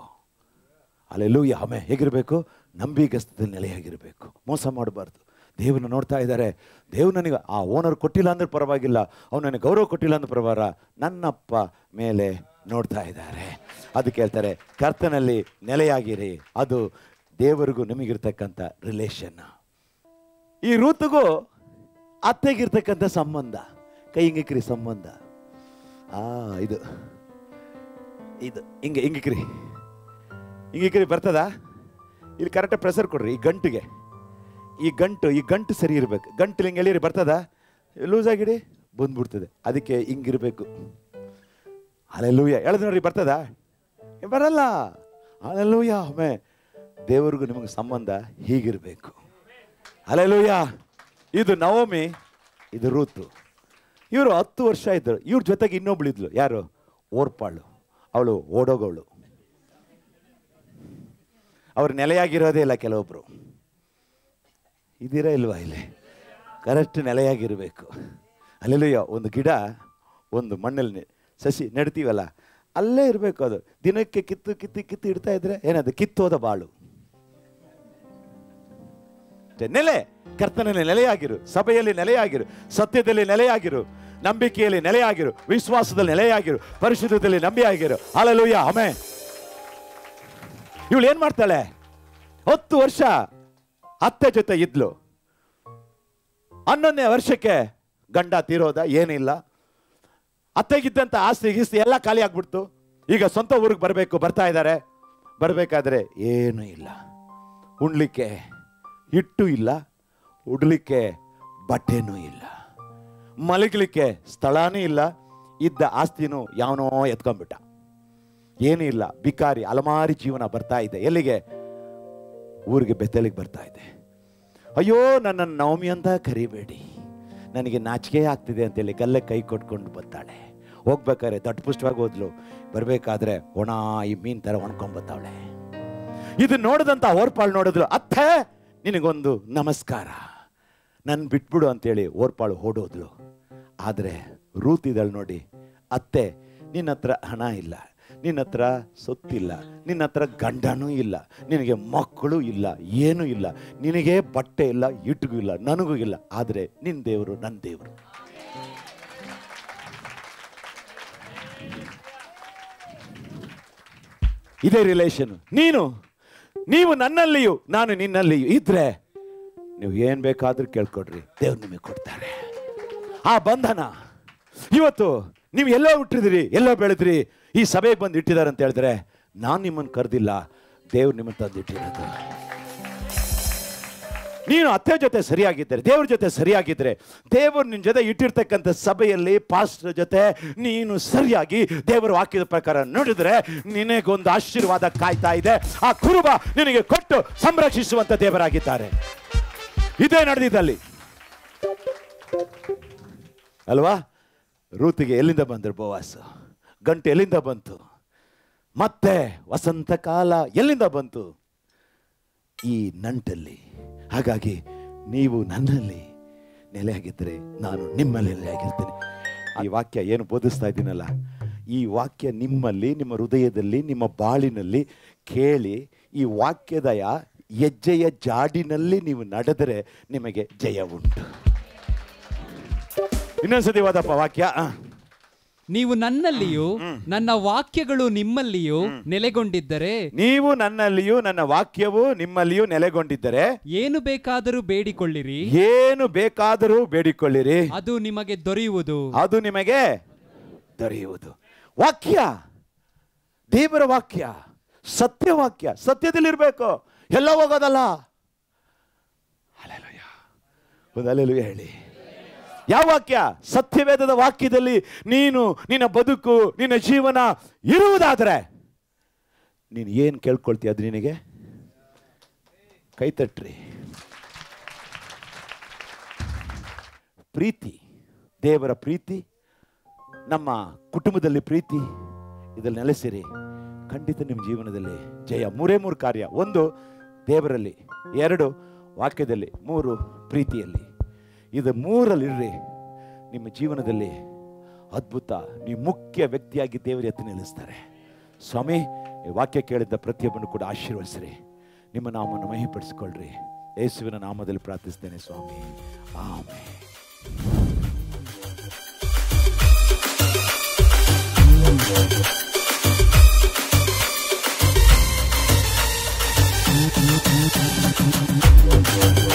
ಅಲ್ಲೆಲ್ಲೂ ಆಮೆ ಹೇಗಿರಬೇಕು ನಂಬಿಕಸ್ತದ ನೆಲೆಯಾಗಿರಬೇಕು ಮೋಸ ಮಾಡಬಾರ್ದು ದೇವನ ನೋಡ್ತಾ ಇದ್ದಾರೆ ದೇವ್ ನನಗೆ ಆ ಓನರ್ ಕೊಟ್ಟಿಲ್ಲ ಅಂದ್ರೆ ಪರವಾಗಿಲ್ಲ ಅವ್ನು ನನಗೆ ಗೌರವ ಕೊಟ್ಟಿಲ್ಲ ಅಂದ್ರೆ ಪರವಾರ ನನ್ನಪ್ಪ ಮೇಲೆ ನೋಡ್ತಾ ಇದ್ದಾರೆ ಅದು ಕೇಳ್ತಾರೆ ಕರ್ತನಲ್ಲಿ ನೆಲೆಯಾಗಿರಿ ಅದು ದೇವರಿಗೂ ನಿಮಗಿರ್ತಕ್ಕಂಥ ರಿಲೇಷನ್ ಈ ಋತುಗೂ ಅತ್ತೆಗಿರ್ತಕ್ಕಂಥ ಸಂಬಂಧ ಕೈ ಹಿಂಗಿಕ್ರಿ ಸಂಬಂಧ ಆ ಇದು ಇದು ಹಿಂಗೆ ಹಿಂಗಿಕ್ರಿ ಹಿಂಗಿಕ್ರಿ ಬರ್ತದಾ ಇಲ್ಲಿ ಕರೆಕ್ಟಾಗಿ ಪ್ರೆಸರ್ ಕೊಡ್ರಿ ಈ ಗಂಟಿಗೆ ಈ ಗಂಟು ಈ ಗಂಟು ಸರಿ ಇರ್ಬೇಕು ಗಂಟು ಹಿಂಗೆ ಎಲ್ಲಿ ಬರ್ತದ ಲೂಸ್ ಆಗಿಡಿ ಬಂದ್ಬಿಡ್ತದೆ ಅದಕ್ಕೆ ಹಿಂಗಿರಬೇಕು ಅಲೆ ಹೇಳದ್ ನೋಡ್ರಿ ಬರ್ತದ ಬರಲ್ಲ ಅಲೆಲ್ಲೂಯ ಒಮ್ಮೆ ದೇವರಿಗೂ ನಿಮಗೆ ಸಂಬಂಧ ಹೀಗಿರಬೇಕು ಲೂಯ್ಯ ಇದು ನವಮಿ ಇದು ಋತು ಇವರು ಹತ್ತು ವರ್ಷ ಇದ್ದರು ಇವ್ರ ಜೊತೆಗೆ ಇನ್ನೊಬ್ಳಿದ್ಲು ಯಾರು ಓರ್ಪಾಳು ಅವಳು ಓಡೋಗವಳು ಅವ್ರ ನೆಲೆಯಾಗಿರೋದೇ ಇಲ್ಲ ಕೆಲವೊಬ್ರು ಇದ್ದೀರಾ ಇಲ್ವಾ ಇಲ್ಲಿ ಕರೆಕ್ಟ್ ನೆಲೆಯಾಗಿರಬೇಕು ಅಲ್ಲೆಲ್ಲಯ್ಯೋ ಒಂದು ಗಿಡ ಒಂದು ಮಣ್ಣಲ್ಲಿ ಸಸಿ ನೆಡ್ತೀವಲ್ಲ ಅಲ್ಲೇ ಇರಬೇಕು ಅದು ದಿನಕ್ಕೆ ಕಿತ್ತು ಕಿತ್ತು ಕಿತ್ತು ಇಡ್ತಾ ಇದ್ರೆ ಏನದು ಕಿತ್ತೋದ ಬಾಳು ನೆಲೆ ಕರ್ತನಲ್ಲಿ ನೆಲೆಯಾಗಿರು ಸಭೆಯಲ್ಲಿ ನೆಲೆಯಾಗಿರು ಸತ್ಯದಲ್ಲಿ ನೆಲೆಯಾಗಿರು ನಂಬಿಕೆಯಲ್ಲಿ ನೆಲೆಯಾಗಿರು ವಿಶ್ವಾಸದಲ್ಲಿ ನೆಲೆಯಾಗಿರು ಪರಿಶುದ್ಧದಲ್ಲಿ ನಂಬಿಯಾಗಿರು ಅಳಲುಯ್ಯ ಆಮೆ ಇವಳು ಏನು ಮಾಡ್ತಾಳೆ ಹತ್ತು ವರ್ಷ ಅತ್ತೆ ಜೊತೆ ಇದ್ಲು ಹನ್ನೊಂದನೇ ವರ್ಷಕ್ಕೆ ಗಂಡ ತೀರೋದ ಏನಿಲ್ಲ ಅತ್ತೆಗಿದ್ದಂಥ ಆಸ್ತಿ ಗೀಸ್ತಿ ಎಲ್ಲ ಖಾಲಿ ಆಗ್ಬಿಡ್ತು ಈಗ ಸ್ವಂತ ಊರಿಗೆ ಬರಬೇಕು ಬರ್ತಾ ಇದ್ದಾರೆ ಬರಬೇಕಾದ್ರೆ ಏನೂ ಇಲ್ಲ ಉಣ್ಲಿಕ್ಕೆ ಹಿಟ್ಟು ಇಲ್ಲ ಉಡ್ಲಿಕ್ಕೆ ಬಟ್ಟೆನೂ ಇಲ್ಲ ಮಲಗಲಿಕ್ಕೆ ಸ್ಥಳನೂ ಇಲ್ಲ ಇದ್ದ ಆಸ್ತಿನೂ ಯಾವನೋ ಎತ್ಕೊಂಡ್ಬಿಟ್ಟ ಏನೂ ಇಲ್ಲ ಬಿಕಾರಿ ಅಲಮಾರಿ ಜೀವನ ಬರ್ತಾ ಇದೆ ಎಲ್ಲಿಗೆ ಊರಿಗೆ ಬೆತ್ತಲಿಗೆ ಬರ್ತಾ ಇದೆ ಅಯ್ಯೋ ನನ್ನನ್ನು ನವಮಿ ಅಂತ ಕರಿಬೇಡಿ ನನಗೆ ನಾಚಿಕೆ ಆಗ್ತಿದೆ ಅಂತೇಳಿ ಗಲ್ಲೆ ಕೈ ಕೊಟ್ಕೊಂಡು ಬರ್ತಾಳೆ ಹೋಗ್ಬೇಕಾದ್ರೆ ಪುಷ್ಟವಾಗಿ ಹೋದ್ಲು ಬರಬೇಕಾದ್ರೆ ಒಣ ಈ ಮೀನು ಥರ ಒಣ್ಕೊಂಬತ್ತಾವಳೆ ಇದು ನೋಡಿದಂಥ ಓರ್ಪಾಳು ನೋಡಿದ್ರು ಅತ್ತೆ ನಿನಗೊಂದು ನಮಸ್ಕಾರ ನನ್ನ ಬಿಟ್ಬಿಡು ಅಂತೇಳಿ ಓರ್ಪಾಳು ಓಡೋದ್ಲು ಆದರೆ ರೂತಿದಳು ನೋಡಿ ಅತ್ತೆ ನಿನ್ನ ಹತ್ರ ಹಣ ಇಲ್ಲ ನಿನ್ನ ಹತ್ರ ಸೊತ್ತಿಲ್ಲ ನಿನ್ನ ಹತ್ರ ಗಂಡನೂ ಇಲ್ಲ ನಿನಗೆ ಮಕ್ಕಳು ಇಲ್ಲ ಏನೂ ಇಲ್ಲ ನಿನಗೆ ಬಟ್ಟೆ ಇಲ್ಲ ಇಟ್ಟಿಗೂ ಇಲ್ಲ ನನಗೂ ಇಲ್ಲ ಆದರೆ ನಿನ್ನ ದೇವರು ನನ್ನ ದೇವರು ಇದೇ ರಿಲೇಷನ್ ನೀನು ನೀವು ನನ್ನಲ್ಲಿಯೂ ನಾನು ನಿನ್ನಲ್ಲಿಯೂ ಇದ್ರೆ ನೀವು ಏನು ಬೇಕಾದರೂ ಕೇಳ್ಕೊಡ್ರಿ ದೇವ್ರು ನಿಮಗೆ ಕೊಡ್ತಾರೆ ಆ ಬಂಧನ ಇವತ್ತು ನೀವು ಎಲ್ಲೋ ಹುಟ್ಟಿದ್ರಿ ಎಲ್ಲೋ ಬೆಳೆದ್ರಿ ಈ ಸಭೆಗೆ ಬಂದು ಇಟ್ಟಿದ್ದಾರೆ ಅಂತ ಹೇಳಿದ್ರೆ ನಾನು ನಿಮ್ಮನ್ನು ಕರೆದಿಲ್ಲ ದೇವ್ರು ನಿಮ್ಮನ್ನು ಇಟ್ಟಿರೋದು ನೀನು ಅತ್ತೆ ಜೊತೆ ಸರಿಯಾಗಿದ್ದರೆ ದೇವ್ರ ಜೊತೆ ಸರಿಯಾಗಿದ್ದರೆ ದೇವರು ನಿನ್ನ ಜೊತೆ ಇಟ್ಟಿರ್ತಕ್ಕಂಥ ಸಭೆಯಲ್ಲಿ ಪಾಸ್ಟರ್ ಜೊತೆ ನೀನು ಸರಿಯಾಗಿ ದೇವರು ಹಾಕಿದ ಪ್ರಕಾರ ನೋಡಿದರೆ ನಿನಗೊಂದು ಆಶೀರ್ವಾದ ಕಾಯ್ತಾ ಇದೆ ಆ ಕುರುಬ ನಿನಗೆ ಕೊಟ್ಟು ಸಂರಕ್ಷಿಸುವಂಥ ದೇವರಾಗಿದ್ದಾರೆ ಇದೇ ನಡೆದಿದ್ದಲ್ಲಿ ಅಲ್ವಾ ರೂತಿಗೆ ಎಲ್ಲಿಂದ ಬಂದರು ಬೋವಾಸು ಗಂಟು ಎಲ್ಲಿಂದ ಬಂತು ಮತ್ತೆ ವಸಂತ ಕಾಲ ಎಲ್ಲಿಂದ ಬಂತು ಈ ನಂಟಲ್ಲಿ ಹಾಗಾಗಿ ನೀವು ನನ್ನಲ್ಲಿ ನೆಲೆಯಾಗಿದ್ದರೆ ನಾನು ನಿಮ್ಮಲ್ಲಿ ನೆಲೆಯಾಗಿರ್ತೇನೆ ಈ ವಾಕ್ಯ ಏನು ಬೋಧಿಸ್ತಾ ಇದ್ದೀನಲ್ಲ ಈ ವಾಕ್ಯ ನಿಮ್ಮಲ್ಲಿ ನಿಮ್ಮ ಹೃದಯದಲ್ಲಿ ನಿಮ್ಮ ಬಾಳಿನಲ್ಲಿ ಕೇಳಿ ಈ ವಾಕ್ಯದಯ ಹೆಜ್ಜೆಯ ಜಾಡಿನಲ್ಲಿ ನೀವು ನಡೆದರೆ ನಿಮಗೆ ಜಯ ಉಂಟು ಇನ್ನೊಂದ್ಸತಿ ವಾದಪ್ಪ ವಾಕ್ಯ ನೀವು ನನ್ನಲ್ಲಿಯೂ ನನ್ನ ವಾಕ್ಯಗಳು ನಿಮ್ಮಲ್ಲಿಯೂ ನೆಲೆಗೊಂಡಿದ್ದರೆ ನೀವು ನನ್ನಲ್ಲಿಯೂ ನನ್ನ ವಾಕ್ಯವು ನಿಮ್ಮಲ್ಲಿಯೂ ನೆಲೆಗೊಂಡಿದ್ದರೆ ಏನು ಬೇಕಾದರೂ ಬೇಡಿಕೊಳ್ಳಿರಿ ಏನು ಬೇಕಾದರೂ ಬೇಡಿಕೊಳ್ಳಿರಿ ಅದು ನಿಮಗೆ ದೊರೆಯುವುದು ಅದು ನಿಮಗೆ ದೊರೆಯುವುದು ವಾಕ್ಯ ದೇವರ ವಾಕ್ಯ ಸತ್ಯ ವಾಕ್ಯ ಸತ್ಯದಲ್ಲಿರ್ಬೇಕು ಎಲ್ಲ ಹೋಗೋದಲ್ಲ ಅಲ್ಲೆಲ್ಲ ಹೇಳಿ ಯಾವ ವಾಕ್ಯ ಸತ್ಯವೇದದ ವಾಕ್ಯದಲ್ಲಿ ನೀನು ನಿನ್ನ ಬದುಕು ನಿನ್ನ ಜೀವನ ಇರುವುದಾದರೆ ನೀನು ಏನು ಕೇಳ್ಕೊಳ್ತೀಯ ಅದು ನಿನಗೆ ಕೈತಟ್ರಿ ಪ್ರೀತಿ ದೇವರ ಪ್ರೀತಿ ನಮ್ಮ ಕುಟುಂಬದಲ್ಲಿ ಪ್ರೀತಿ ಇದರಲ್ಲಿ ನೆಲೆಸಿರಿ ಖಂಡಿತ ನಿಮ್ಮ ಜೀವನದಲ್ಲಿ ಜಯ ಮೂರೇ ಮೂರು ಕಾರ್ಯ ಒಂದು ದೇವರಲ್ಲಿ ಎರಡು ವಾಕ್ಯದಲ್ಲಿ ಮೂರು ಪ್ರೀತಿಯಲ್ಲಿ ಇದು ಮೂರಲ್ಲಿರ್ರಿ ನಿಮ್ಮ ಜೀವನದಲ್ಲಿ ಅದ್ಭುತ ನೀವು ಮುಖ್ಯ ವ್ಯಕ್ತಿಯಾಗಿ ದೇವರ ಎತ್ತಿ ನಿಲ್ಲಿಸ್ತಾರೆ ಸ್ವಾಮಿ ವಾಕ್ಯ ಕೇಳಿದ್ದ ಪ್ರತಿಯೊಬ್ಬನು ಕೂಡ ಆಶೀರ್ವದಿಸ್ರಿ ನಿಮ್ಮ ನಾಮವನ್ನು ಮಹಿಪಡಿಸ್ಕೊಳ್ರಿ ಯೇಸುವಿನ ನಾಮದಲ್ಲಿ ಪ್ರಾರ್ಥಿಸ್ತೇನೆ ಸ್ವಾಮಿ ಆಮೆ Thank you.